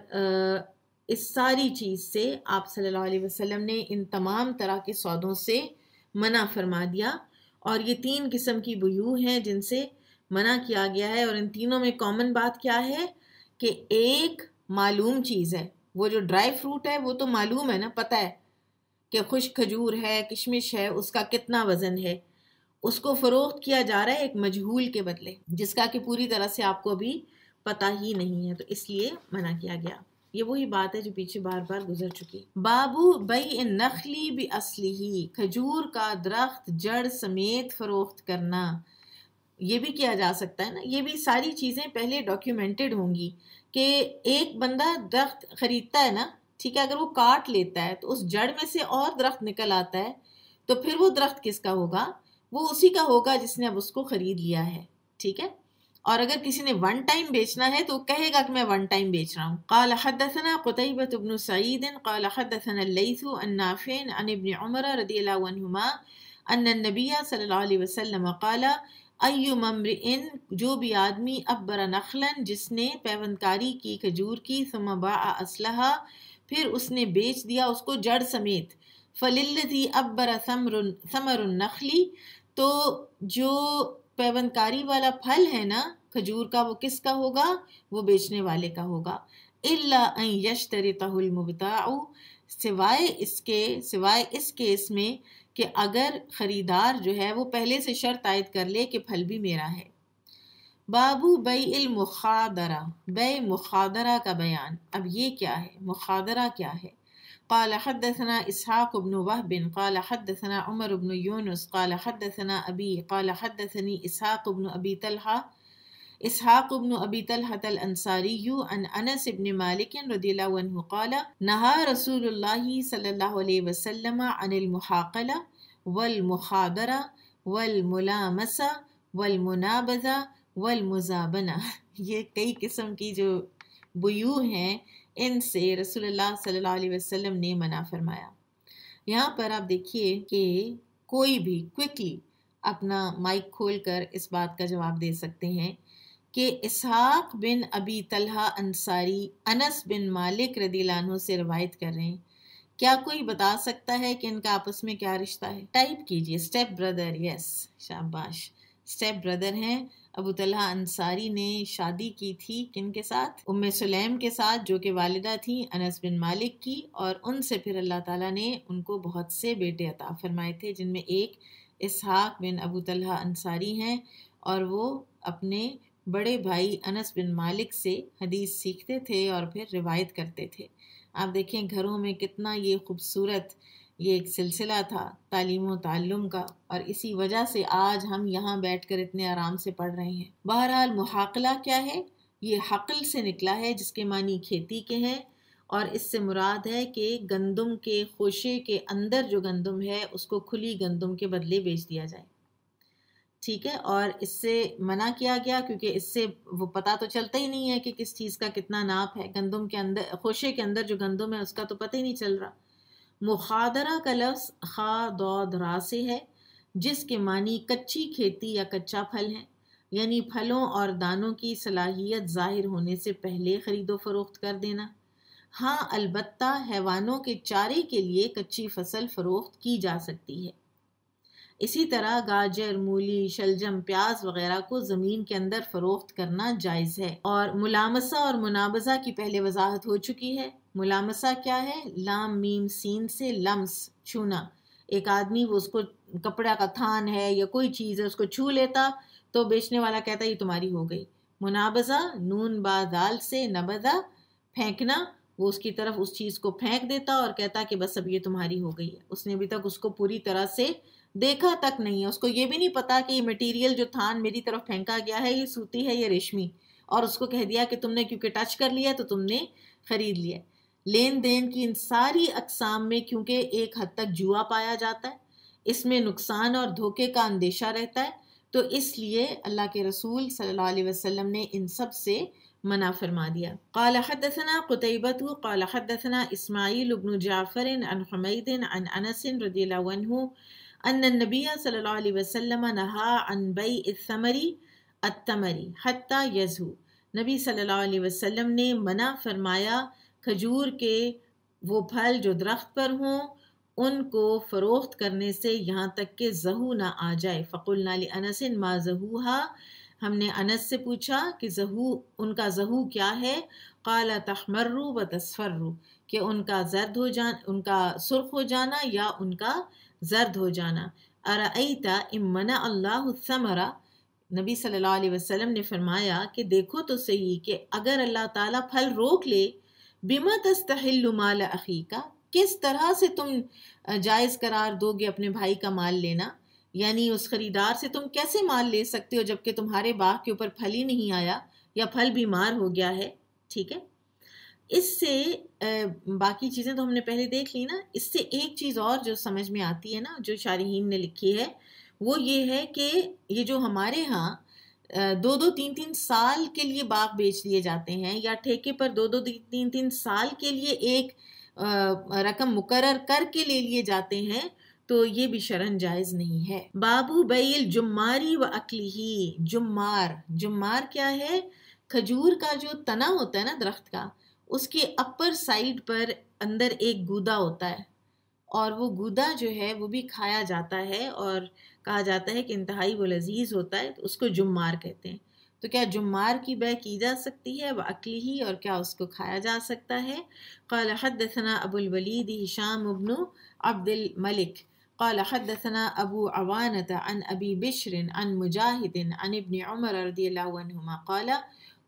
इस सारी चीज़ से आप सल्लल्लाहु अलैहि वसल्लम ने इन तमाम तरह के सौदों से मना फरमा दिया और ये तीन किस्म की बयू हैं जिनसे मना किया गया है और इन तीनों में कॉमन बात क्या है कि एक मालूम चीज़ है वो जो ड्राई फ्रूट है वो तो मालूम है ना पता है कि खुश खजूर है किशमिश है उसका कितना वज़न है उसको फ़रोख्त किया जा रहा है एक मजहूल के बदले जिसका कि पूरी तरह से आपको अभी पता ही नहीं है तो इसलिए मना किया गया ये वही बात है जो पीछे बार बार गुजर चुकी बाबू बई नखली भी असली ही खजूर का दरख्त जड़ समेत फरोख्त करना ये भी किया जा सकता है ना ये भी सारी चीज़ें पहले डॉक्यूमेंटेड होंगी कि एक बंदा दरख्त ख़रीदता है ना ठीक है अगर वो काट लेता है तो उस जड़ में से और दरख्त निकल आता है तो फिर वो दरख्त किसका होगा वो उसी का होगा जिसने अब उसको ख़रीद लिया है ठीक है और अगर किसी ने वन टाइम बेचना है तो कहेगा कि मैं वन टाइम बेच रहा हूँ काल हदना कुतबत इबन सईद काल हदना अन्नाफिन अन इबन उमर रदी अन नबिया सल्लल्लाहु अलैहि वसल्लम काला अयुमरन जो भी आदमी अब्बर नखलन जिसने पैवंदकारी की खजूर की सुमबा असलहा फिर उसने बेच दिया उसको जड़ समेत फलिल थी अब्बर समर नखली तो जो पैवनकारी वाला फल है ना खजूर का वो किसका होगा वो बेचने वाले का होगा इल्ला यश तरीताहुलमुबताऊ सिवाय इसके सिवाय इस केस में कि अगर ख़रीदार जो है वो पहले से शर्त आयद कर ले कि फल भी मेरा है बाबू बई मुखादरा बे मुखादरा का बयान अब ये क्या है मुखादरा क्या है قال حدثنا إسحاق بن وهب قال حدثنا عمر بن يونس قال حدثنا أبي قال حدثني إسحاق بن أبي طلحة إسحاق بن أبي طلحة الأنصاري عن أنس بن مالك رضي الله عنه قال نهى رسول الله صلى الله عليه وسلم عن المحاقلة والمخادرة والملامسة والمنابذة والمزابنة ये कई किस्म की जो बुयू हैं इनसे रसोल्ला सल्ला ने मना फरमाया यहाँ पर आप देखिए कि कोई भी क्विकली अपना माइक खोलकर इस बात का जवाब दे सकते हैं कि इसहाक बिन अबी तलहा अंसारी अनस बिन मालिक रदीलानों से रवायत कर रहे हैं क्या कोई बता सकता है कि इनका आपस में क्या रिश्ता है टाइप कीजिए स्टेप ब्रदर यस शाबाश स्टेप ब्रदर हैं अबू तलहा अंसारी ने शादी की थी किन के साथ उम्म सुलेम के साथ जो कि वालिदा थी अनस बिन मालिक की और उनसे फिर अल्लाह ताला ने उनको बहुत से बेटे अता फरमाए थे जिनमें एक इसहाक बिन अबू तलहा अंसारी हैं और वो अपने बड़े भाई अनस बिन मालिक से हदीस सीखते थे और फिर रिवायत करते थे आप देखें घरों में कितना ये खूबसूरत ये एक सिलसिला था तालीम तालुम का और इसी वजह से आज हम यहाँ बैठ कर इतने आराम से पढ़ रहे हैं बहरहाल मुहाकला क्या है ये हकल से निकला है जिसके मानी खेती के हैं और इससे मुराद है कि गंदम के खोशे के अंदर जो गंदम है उसको खुली गंदम के बदले बेच दिया जाए ठीक है और इससे मना किया गया क्योंकि इससे वो पता तो चलता ही नहीं है कि किस चीज़ का कितना नाप है गंदम के अंदर खोशे के अंदर जो गंदम है उसका तो पता ही नहीं चल रहा मुखादरा का लफ्ज़ खा दो रा से है जिसके मानी कच्ची खेती या कच्चा फल है यानी फलों और दानों की सलाहियत ज़ाहिर होने से पहले ख़रीदो फरोख्त कर देना हाँ अलबत् हैवानों के चारे के लिए कच्ची फसल फरोख्त की जा सकती है इसी तरह गाजर मूली शलजम प्याज वगैरह को ज़मीन के अंदर फरोख्त करना जायज़ है और मुलामसा और मुनावजा की पहले वजाहत हो चुकी है मुलामसा क्या है लाम मीम सीन से लम्स छूना एक आदमी वो उसको कपड़ा का थान है या कोई चीज़ है उसको छू लेता तो बेचने वाला कहता ये तुम्हारी हो गई मुनाबजा नून बा से नबजा फेंकना वो उसकी तरफ उस चीज़ को फेंक देता और कहता कि बस अब ये तुम्हारी हो गई है उसने अभी तक उसको पूरी तरह से देखा तक नहीं है उसको ये भी नहीं पता कि ये मटेरियल जो थान मेरी तरफ फेंका गया है ये सूती है ये रेशमी और उसको कह दिया कि तुमने क्योंकि टच कर लिया तो तुमने खरीद लिया लेन देन की इन सारी अकसाम में क्योंकि एक हद तक जुआ पाया जाता है इसमें नुकसान और धोखे का अंदेशा रहता है तो इसलिए अल्लाह के रसूल सल्लल्लाहु अलैहि वसल्लम ने इन सब से मना फरमा दिया कल हदसना कुतबत कल हदसना इसमाइल इबन जाफ़र अन हमदिन अन अनस रदीलू अन नबी सल्ला वसम नहा अन बई इसमरी अतमरी हती यजू नबी सल्लल्लाहु अलैहि वसल्लम ने मना फरमाया खजूर के वो फल जो दरख्त पर हों उनको फ़रोख्त करने से यहाँ तक के जहू ना आ जाए फ़कुल नाली अनस माँ जहूहा हमने अनस से पूछा कि जहू उनका जहू क्या है काला तखमर्रू व तस्फर्रू कि उनका जर्द हो जा उनका सुर्ख हो जाना या उनका जर्द हो जाना अरता इमना अल्लाह समरा नबी सल्लल्लाहु अलैहि वसल्लम ने फरमाया कि देखो तो सही कि अगर अल्लाह ताला फल रोक ले बिमा तस्तहिल माल अखी का किस तरह से तुम जायज़ करार दोगे अपने भाई का माल लेना यानी उस खरीदार से तुम कैसे माल ले सकते हो जबकि तुम्हारे बाग के ऊपर फल ही नहीं आया या फल बीमार हो गया है ठीक है इससे बाकी चीज़ें तो हमने पहले देख ली ना इससे एक चीज़ और जो समझ में आती है ना जो शारहन ने लिखी है वो ये है कि ये जो हमारे यहाँ दो दो तीन तीन साल के लिए बाग बेच दिए जाते हैं या ठेके पर दो दो तीन तीन साल के लिए एक रकम मुकर करके ले लिए जाते हैं तो ये भी शरण जायज नहीं है बाबू बैल जुम्मारी व अकली जुम्मार जुम्मार क्या है खजूर का जो तना होता है ना दरख्त का उसके अपर साइड पर अंदर एक गूदा होता है और वो गूदा जो है वो भी खाया जाता है और कहा जाता है कि इंतहाई वो लजीज होता है तो उसको जुम्मार कहते हैं तो क्या जुम्मार की बह की जा सकती है वह अकली ही और क्या उसको खाया जा सकता है कल दसना अबुलवलीद हिशाम उबन अब्दुल मलिक قال حدثنا أبو عوانة عن أبي بشر عن مجاهد عن ابن عمر رضي الله عنهما قال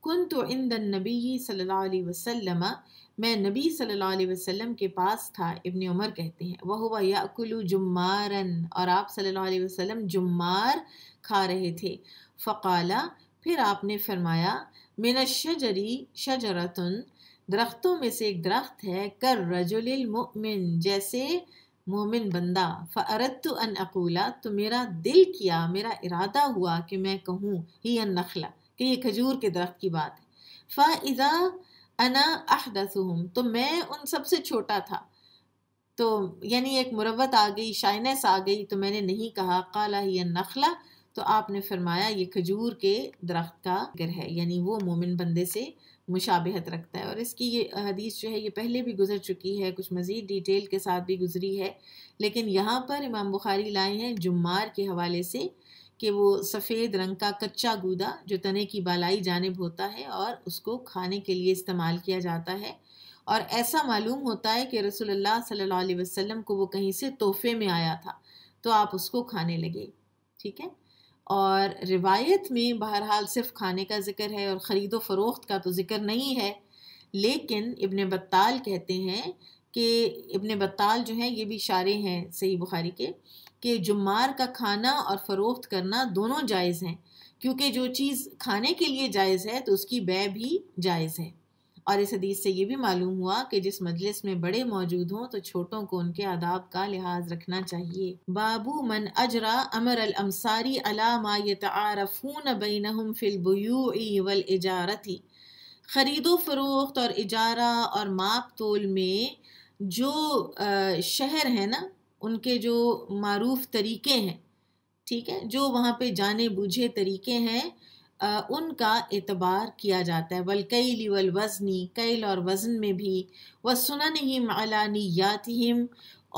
कन तो इन दन नबी सल्ला वसम मैं नबी सल्लल्लाहु अलैहि वसल्लम के पास था इब्न उमर कहते हैं वह हुआ याकुलु जुम्मारन और आप सल्लल्लाहु अलैहि वसल्लम जुम्मार खा रहे थे फ़काला फिर आपने फरमाया मिन शजरी शजरतन दरख्तों में से एक दरख्त है कर रजुलमिन जैसे मोमिन बंदा फ़रत अन अकूला तो मेरा दिल किया मेरा इरादा हुआ कि मैं कहूँ ही अन नखला ये खजूर के दरख्त की बात है फ़ा इज़ा अना अहदसहम तो मैं उन सबसे छोटा था तो यानी एक मुरवत आ गई शाइनेस आ गई तो मैंने नहीं कहा काला ही नखला तो आपने फरमाया ये खजूर के दरख्त का गर है यानी वो मोमिन बंदे से मुशाबहत रखता है और इसकी ये हदीस जो है ये पहले भी गुजर चुकी है कुछ मज़ीद डिटेल के साथ भी गुजरी है लेकिन यहाँ पर इमाम बुखारी लाए हैं जुम्मार के हवाले से कि वो सफ़ेद रंग का कच्चा गूदा जो तने की बालाई जानब होता है और उसको खाने के लिए इस्तेमाल किया जाता है और ऐसा मालूम होता है कि रसोल्ला सल्ला वसम को वो कहीं से तोहफे में आया था तो आप उसको खाने लगे ठीक है और रिवायत में बहरहाल सिर्फ खाने का ज़िक्र है और ख़रीदो फ़रोख्त का तो ज़िक्र नहीं है लेकिन इबन बत्ताल कहते हैं कि इब्ने बताल जो हैं ये भी इशारे हैं सही बुखारी के कि जुम्मार का खाना और फ़रोख्त करना दोनों जायज़ हैं क्योंकि जो चीज़ खाने के लिए जायज़ है तो उसकी बै भी जायज़ है और इस हदीस से ये भी मालूम हुआ कि जिस मजलिस में बड़े मौजूद हों तो छोटों को उनके आदाब का लिहाज रखना चाहिए बाबू मन अजरा अमर अल अमसारी अला मायतारफून बिनहम फिलबयू वल इजारती ख़रीदो फरोख्त और इजारा और माप तोल में जो शहर है ना उनके जो मरूफ तरीके हैं ठीक है जो वहाँ पे जाने बूझे तरीके हैं उनका एतबार किया जाता है वल कैल वल वज़नी कैल और वज़न में भी व सुना नहीं अलानियातम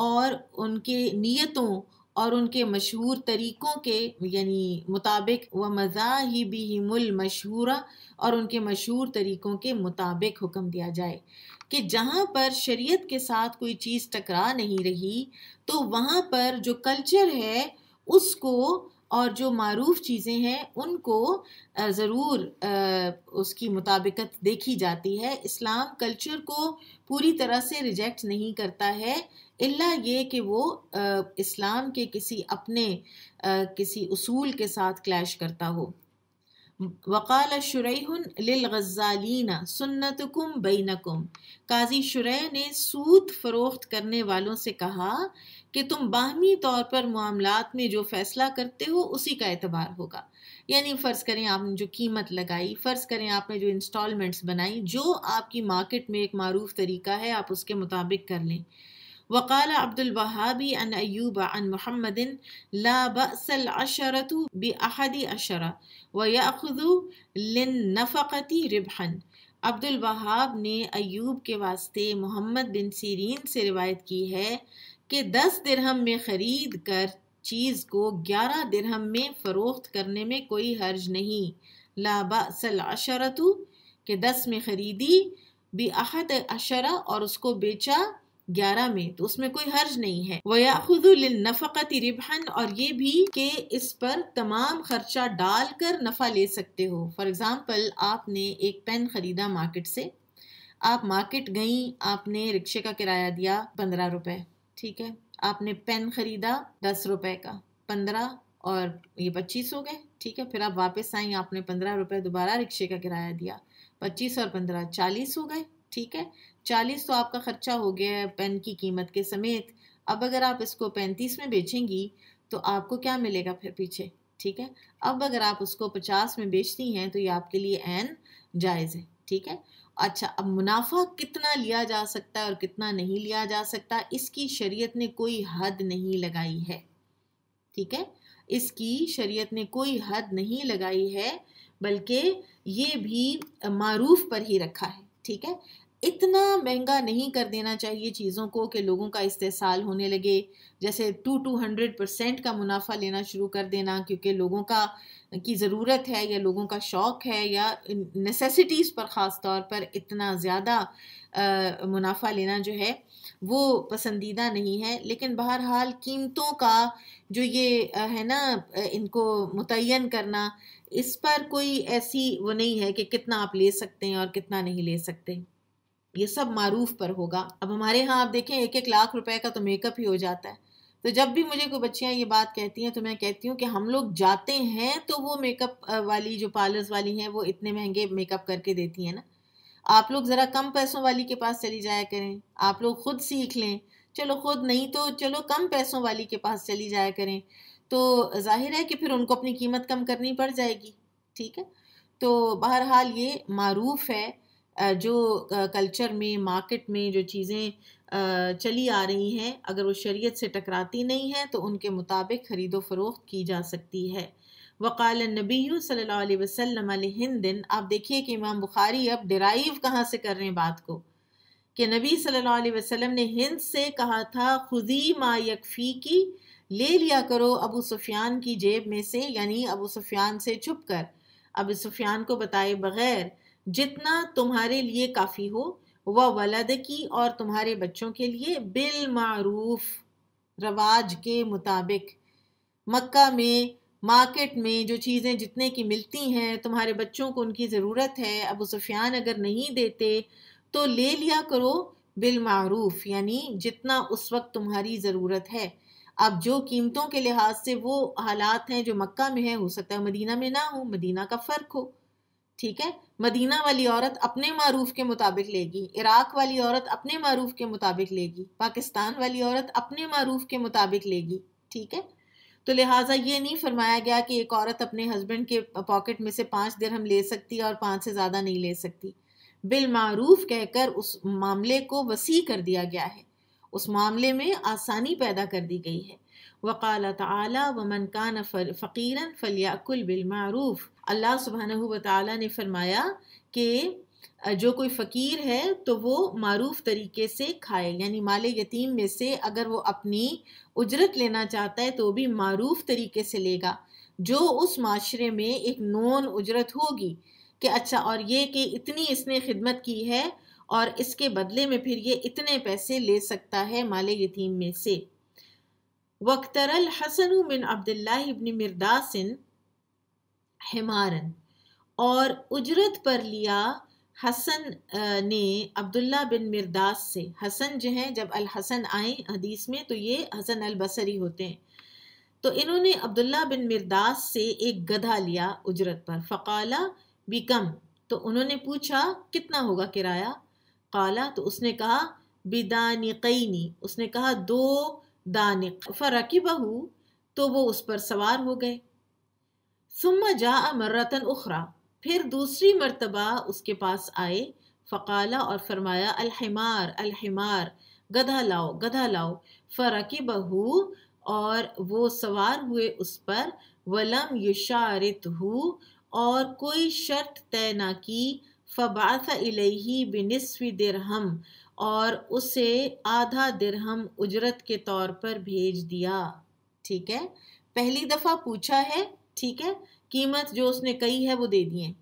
और उनके नीयतों और उनके मशहूर तरीक़ों के यानी मुताबिक व मज़ाहिबी मशहूरा और उनके मशहूर तरीक़ों के मुताबिक हुक्म दिया जाए कि जहाँ पर शरीयत के साथ कोई चीज़ टकरा नहीं रही तो वहाँ पर जो कल्चर है उसको और जो मरूफ चीज़ें हैं उनको ज़रूर उसकी मुताबिकत देखी जाती है इस्लाम कल्चर को पूरी तरह से रिजेक्ट नहीं करता है इल्ला ये कि वो इस्लाम के किसी अपने किसी उसूल के साथ क्लैश करता हो वकाल शुरह लिलगज़ालीना सुन्नतकुम बैनकुम काजी शुरह ने सूद फरोख्त करने वालों से कहा कि तुम बाहमी तौर पर मामलात में जो फ़ैसला करते हो उसी का एतबार होगा यानी फ़र्ज़ करें आपने जो कीमत लगाई फ़र्ज़ करें आपने जो इंस्टॉलमेंट्स बनाई जो आपकी मार्केट में एक मरूफ तरीका है आप उसके मुताबिक कर लें वकाल अब्दुलवहाबी अन अयूब अन महमदिन ला बसल अशरत अशरा लिन नफ़ती रिबहन अब्दुल वहाब ने अयूब के वास्ते मोहम्मद बिन सीरीन से रिवायत की है कि दस दिरहम में ख़रीद कर चीज़ को ग्यारह दिरहम में फ़रोख्त करने में कोई हर्ज नहीं लाबासल अशरतु के दस में ख़रीदी भी अहद अशरा और उसको बेचा ग्यारह में तो उसमें कोई हर्ज नहीं है वया नफ़ती रिबहन और ये भी कि इस पर तमाम खर्चा डाल कर नफ़ा ले सकते हो फॉर एग्ज़ाम्पल आपने एक पेन ख़रीदा मार्केट से आप मार्केट गई आपने रिक्शे का किराया दिया पंद्रह रुपये ठीक है आपने पेन ख़रीदा दस रुपए का पंद्रह और ये पच्चीस हो गए ठीक है फिर आप वापस आई आपने पंद्रह रुपए दोबारा रिक्शे का किराया दिया पच्चीस और पंद्रह चालीस हो गए ठीक है चालीस तो आपका ख़र्चा हो गया है पेन की कीमत के समेत अब अगर आप इसको पैंतीस में बेचेंगी तो आपको क्या मिलेगा फिर पीछे ठीक है अब अगर आप उसको पचास में बेचती हैं तो ये आपके लिए एन जायज़ है ठीक है अच्छा अब मुनाफा कितना लिया जा सकता है और कितना नहीं लिया जा सकता इसकी शरीयत ने कोई हद नहीं लगाई है ठीक है इसकी शरीयत ने कोई हद नहीं लगाई है बल्कि ये भी मारूफ पर ही रखा है ठीक है इतना महंगा नहीं कर देना चाहिए चीज़ों को कि लोगों का इस्तेसाल होने लगे जैसे टू टू हंड्रेड परसेंट का मुनाफा लेना शुरू कर देना क्योंकि लोगों का की ज़रूरत है या लोगों का शौक़ है या नेसेसिटीज़ पर ख़ास तौर पर इतना ज़्यादा मुनाफा लेना जो है वो पसंदीदा नहीं है लेकिन बहरहाल कीमतों का जो ये है ना इनको मुतन करना इस पर कोई ऐसी वो नहीं है कि कितना आप ले सकते हैं और कितना नहीं ले सकते ये सब मारूफ पर होगा अब हमारे यहाँ आप देखें एक एक लाख रुपए का तो मेकअप ही हो जाता है तो जब भी मुझे कोई बच्चियाँ ये बात कहती हैं तो मैं कहती हूँ कि हम लोग जाते हैं तो वो मेकअप वाली जो पार्लर्स वाली हैं वो इतने महंगे मेकअप करके देती हैं ना आप लोग ज़रा कम पैसों वाली के पास चली जाया करें आप लोग खुद सीख लें चलो खुद नहीं तो चलो कम पैसों वाली के पास चली जाया करें तो जाहिर है कि फिर उनको अपनी कीमत कम करनी पड़ जाएगी ठीक है तो बहरहाल ये मारूफ है जो कल्चर में मार्केट में जो चीज़ें चली आ रही हैं अगर वो शरीयत से टकराती नहीं हैं तो उनके मुताबिक ख़रीदो फरोख्त की जा सकती है वकाल नबी सल्ला वसम हिंदिन आप देखिए कि इमाम बुखारी अब डिराइव कहाँ से कर रहे हैं बात को कि नबी सल्ला वसम ने हिंद से कहा था खुदी मा यकफ़ी की ले लिया करो अबू सुफियान की जेब में से यानी अबू सुफियान से छुप कर अबू सुफियान को बताए बग़ैर जितना तुम्हारे लिए काफ़ी हो वह वलद की और तुम्हारे बच्चों के लिए बिल मारूफ रवाज के मुताबिक मक्का में मार्केट में जो चीज़ें जितने की मिलती हैं तुम्हारे बच्चों को उनकी ज़रूरत है अब सुफियान अगर नहीं देते तो ले लिया करो बिलमूफ़ यानी जितना उस वक्त तुम्हारी ज़रूरत है अब जो कीमतों के लिहाज से वो हालात हैं जो मक्का में है हो सकता है मदीना में ना हो मदीना का फ़र्क हो ठीक है मदीना वाली औरत अपने मारूफ के मुताबिक लेगी इराक वाली औरत अपने मारूफ के मुताबिक लेगी पाकिस्तान वाली औरत अपने मारूफ के मुताबिक लेगी ठीक है तो लिहाजा ये नहीं फरमाया गया कि एक औरत अपने हस्बैंड के पॉकेट में से पाँच हम ले सकती और पाँच से ज़्यादा नहीं ले सकती बिलमारूफ कहकर उस मामले को वसी कर दिया गया है उस मामले में आसानी पैदा कर दी गई है वक़ाल ताली वमन कान फ़कीरा फ़लियाकुल बिलमारूफ़ अल्लाह सुबहानहु व ताली ने फरमाया कि जो कोई फ़कीर है तो वो मरूफ तरीके से खाए यानी माल यतीम में से अगर वो अपनी उजरत लेना चाहता है तो वो भी मरूफ तरीके से लेगा जो उस माशरे में एक नॉन उजरत होगी कि अच्छा और ये कि इतनी इसने खिदमत की है और इसके बदले में फिर ये इतने पैसे ले सकता है माल यतीम में से वक्तर हसन बिन अब्दुल्ला इबन मिर्दासिन हमारन और उजरत पर लिया हसन ने अब्दुल्ला बिन मिरदास से हसन जो हैं जब अल हसन आए हदीस में तो ये हसन अल बसरी होते हैं तो इन्होंने अब्दुल्ला बिन मिरदास से एक गधा लिया उजरत पर फ़काला बिकम तो उन्होंने पूछा कितना होगा किराया काला तो उसने कहा बिदानिकैनी उसने कहा दो दानिक फरकी बहू तो वो उस पर सवार हो गए सुम्मा जा मर्रतन उखरा फिर दूसरी मर्तबा उसके पास आए फ़काला और फरमाया अलहमार अलहमार गधा लाओ गधा लाओ फ़रकी बहू और वो सवार हुए उस पर वलम युशारित हु और कोई शर्त तय ना की फबाथ इलही बिनस्वी दिरहम और उसे आधा दिरहम उजरत के तौर पर भेज दिया ठीक है पहली दफ़ा पूछा है ठीक है कीमत जो उसने कही है वो दे दिए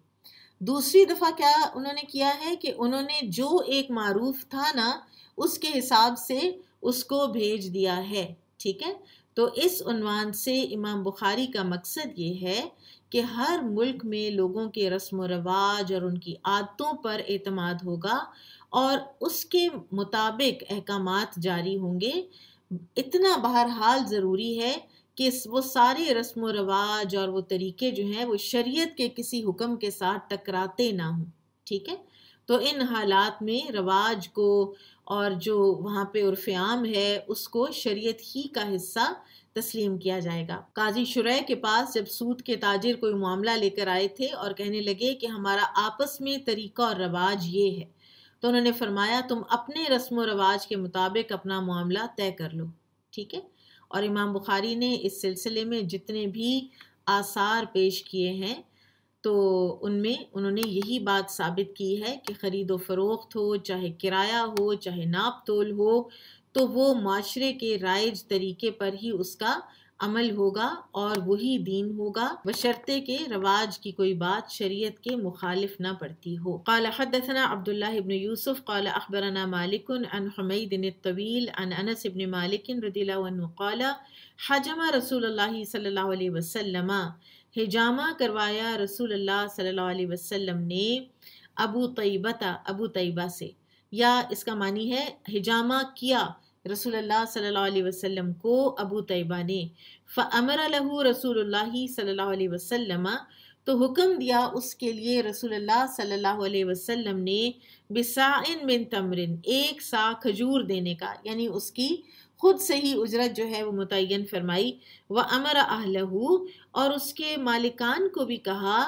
दूसरी दफ़ा क्या उन्होंने किया है कि उन्होंने जो एक मारूफ था ना उसके हिसाब से उसको भेज दिया है ठीक है तो इस उन्वान से इमाम बुखारी का मकसद ये है कि हर मुल्क में लोगों के रस्म व रवाज और उनकी आदतों पर अतमाद होगा और उसके मुताबिक अहकाम जारी होंगे इतना बहरहाल ज़रूरी है कि वो सारे रस्म व रवाज और वो तरीके जो हैं वो शरीयत के किसी हुक्म के साथ टकराते ना हों ठीक है तो इन हालात में रवाज को और जो वहाँ पे उर्फ़्याम है उसको शरीयत ही का हिस्सा तस्लीम किया जाएगा काजी शुरह के पास जब सूद के ताजिर कोई मामला लेकर आए थे और कहने लगे कि हमारा आपस में तरीका और रवाज ये है तो उन्होंने फरमाया तुम अपने रस्म व रवाज के मुताबिक अपना मामला तय कर लो ठीक है और इमाम बुखारी ने इस सिलसिले में जितने भी आसार पेश किए हैं तो उनमें उन्होंने यही बात साबित की है कि खरीदो फरोख्त हो चाहे किराया हो चाहे नाप तोल हो तो वो माशरे के राइज तरीके पर ही उसका अमल होगा और वही दीन होगा बशर्ते के रवाज की कोई बात शरीयत के मुखालिफ न पड़ती हो काल हदसना अब्दुल्ला इबन यूसुफ काल अखबरना मालिकन अन हमीदिन तवील अन अनस इबन मालिकिन रदील हजमा रसूल सल्ला वसलम हिजामा करवाया रसूल सल्ला वसलम ने अबू तयबता अबू तयबा से या इसका मानी है हिजामा किया रसूलुल्लाह सल्लल्लाहु अलैहि वसल्लम को अबू तैबा ने फ़मर लहू रसूलुल्लाह सल्लल्लाहु अलैहि वसल्लम तो हुक्म दिया उसके लिए रसूलुल्लाह सल्लल्लाहु अलैहि वसल्लम ने बिसाइन बिन तमरिन एक सा खजूर देने का यानि उसकी खुद से ही उजरत जो है वो मुतन फरमाई व अमर आहलहू और उसके मालिकान को भी कहा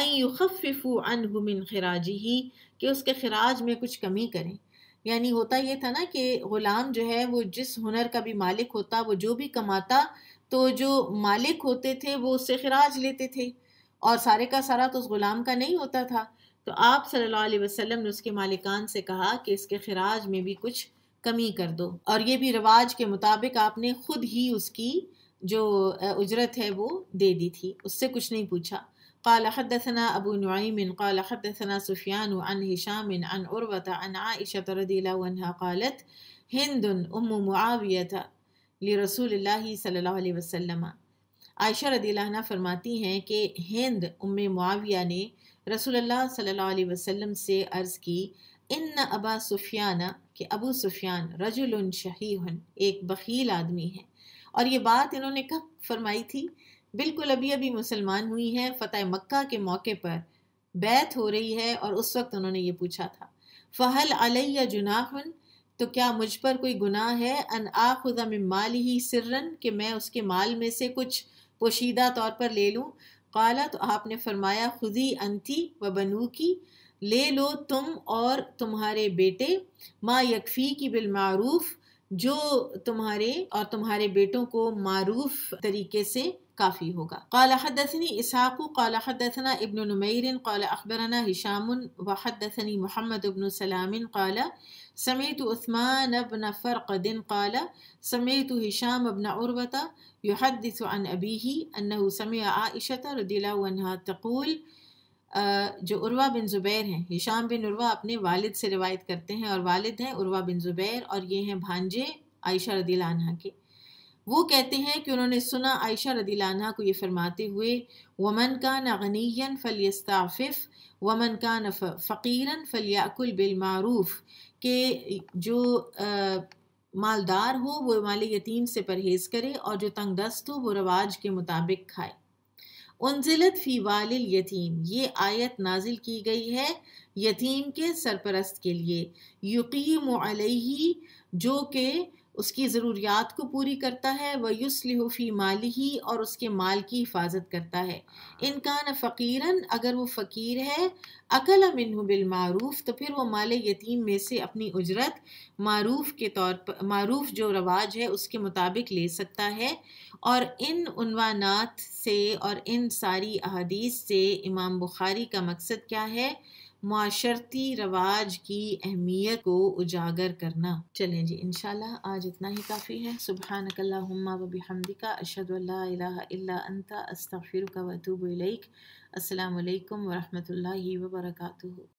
अन युखफ़िफ़ु अन हुमिन खराज ही कि उसके खराज में कुछ कमी करें यानी होता ये था ना कि ग़ुलाम जो है वो जिस हुनर का भी मालिक होता वो जो भी कमाता तो जो मालिक होते थे वो उससे खराज लेते थे और सारे का सारा तो उस ग़ुलाम का नहीं होता था तो आप सल्लल्लाहु अलैहि वसल्लम ने उसके मालिकान से कहा कि इसके खराज में भी कुछ कमी कर दो और ये भी रिवाज के मुताबिक आपने खुद ही उसकी जो उजरत है वो दे दी थी उससे कुछ नहीं पूछा قال حدثنا أبو نعيم قال حدثنا سفيان عن هشام عن عروة عن عائشة رضي الله عنها قالت هند أم معاوية لرسول الله صلى الله عليه वसल्लम आयशा रदी ला फरमाती हैं कि हिंद उम मुआविया ने रसूलुल्लाह सल्लल्लाहु अलैहि वसल्लम से अर्ज़ की इन अबा सुफियाना कि अबू सुफियान रजुल शहीहन एक बखील आदमी है और ये बात इन्होंने कब फरमाई थी बिल्कुल अभी अभी मुसलमान हुई हैं फतेह मक्का के मौके पर बैत हो रही है और उस वक्त उन्होंने ये पूछा था फ़हल अलैया जुनाहन तो क्या मुझ पर कोई गुनाह है अन आखुदा में माल ही सिर्रन कि मैं उसके माल में से कुछ पोशीदा तौर पर ले लूँ काला तो आपने फरमाया खुदी अंती व बनू की ले लो तुम और तुम्हारे बेटे माँ यकफ़ी की बिलमारूफ़ जो तुम्हारे और तुम्हारे बेटों को मारूफ तरीके से काफ़ी होगा काल हदसनी इसाकू काल हदसना इबन नुमैर काल अखबरना हिशाम वहदसनी मोहम्मद इबन सलाम काल समेत उस्मान अबन फ़रक़दिन काल समेत हिशाम अबन उर्वता यहदस अन अबी अनह समय आयशत रदीला तकूल जो उर्वा बिन ज़ुबैर हैं हिशाम बिन उर्वा अपने वालिद से रिवायत करते हैं और वालिद हैं उर्वा बिन ज़ुबैर और ये हैं भांजे आयशा रदीला के वो कहते हैं कि उन्होंने सुना आयशा रदीलाना को ये फरमाते हुए वमन का नगनीन फलियस्ताफ़िफ़ वमन का न फ़कीरन फलियाकुल बिलमारूफ के जो आ, मालदार हो वो माल यतीम से परहेज़ करे और जो तंग दस्त हो वो रवाज के मुताबिक खाए उनजिलत फ़ी वाल यतीम ये आयत नाजिल की गई है यतीम के सरपरस्त के लिए यकीम ही जो कि उसकी ज़रूरियात को पूरी करता है व युसलहफ़ी माल ही और उसके माल की हिफाजत करता है इनकान फ़कीरन अगर वो फ़कीर है अकल मिनहु बिलमारूफ़ तो फिर वो माल यतीम में से अपनी उजरत मारूफ़ के तौर पर मारूफ़ जो रवाज है उसके मुताबिक ले सकता है और इन उनवानात से और इन सारी अहदीस से इमाम बुखारी का मकसद क्या है माशर्ती रवाज की अहमियत को उजागर करना चलें जी इन आज इतना ही काफ़ी है सुबहान वबिहमदिका अशद अंता अस्तफ़िर का वतूब अलैक अल्लाम वरहमल वर्का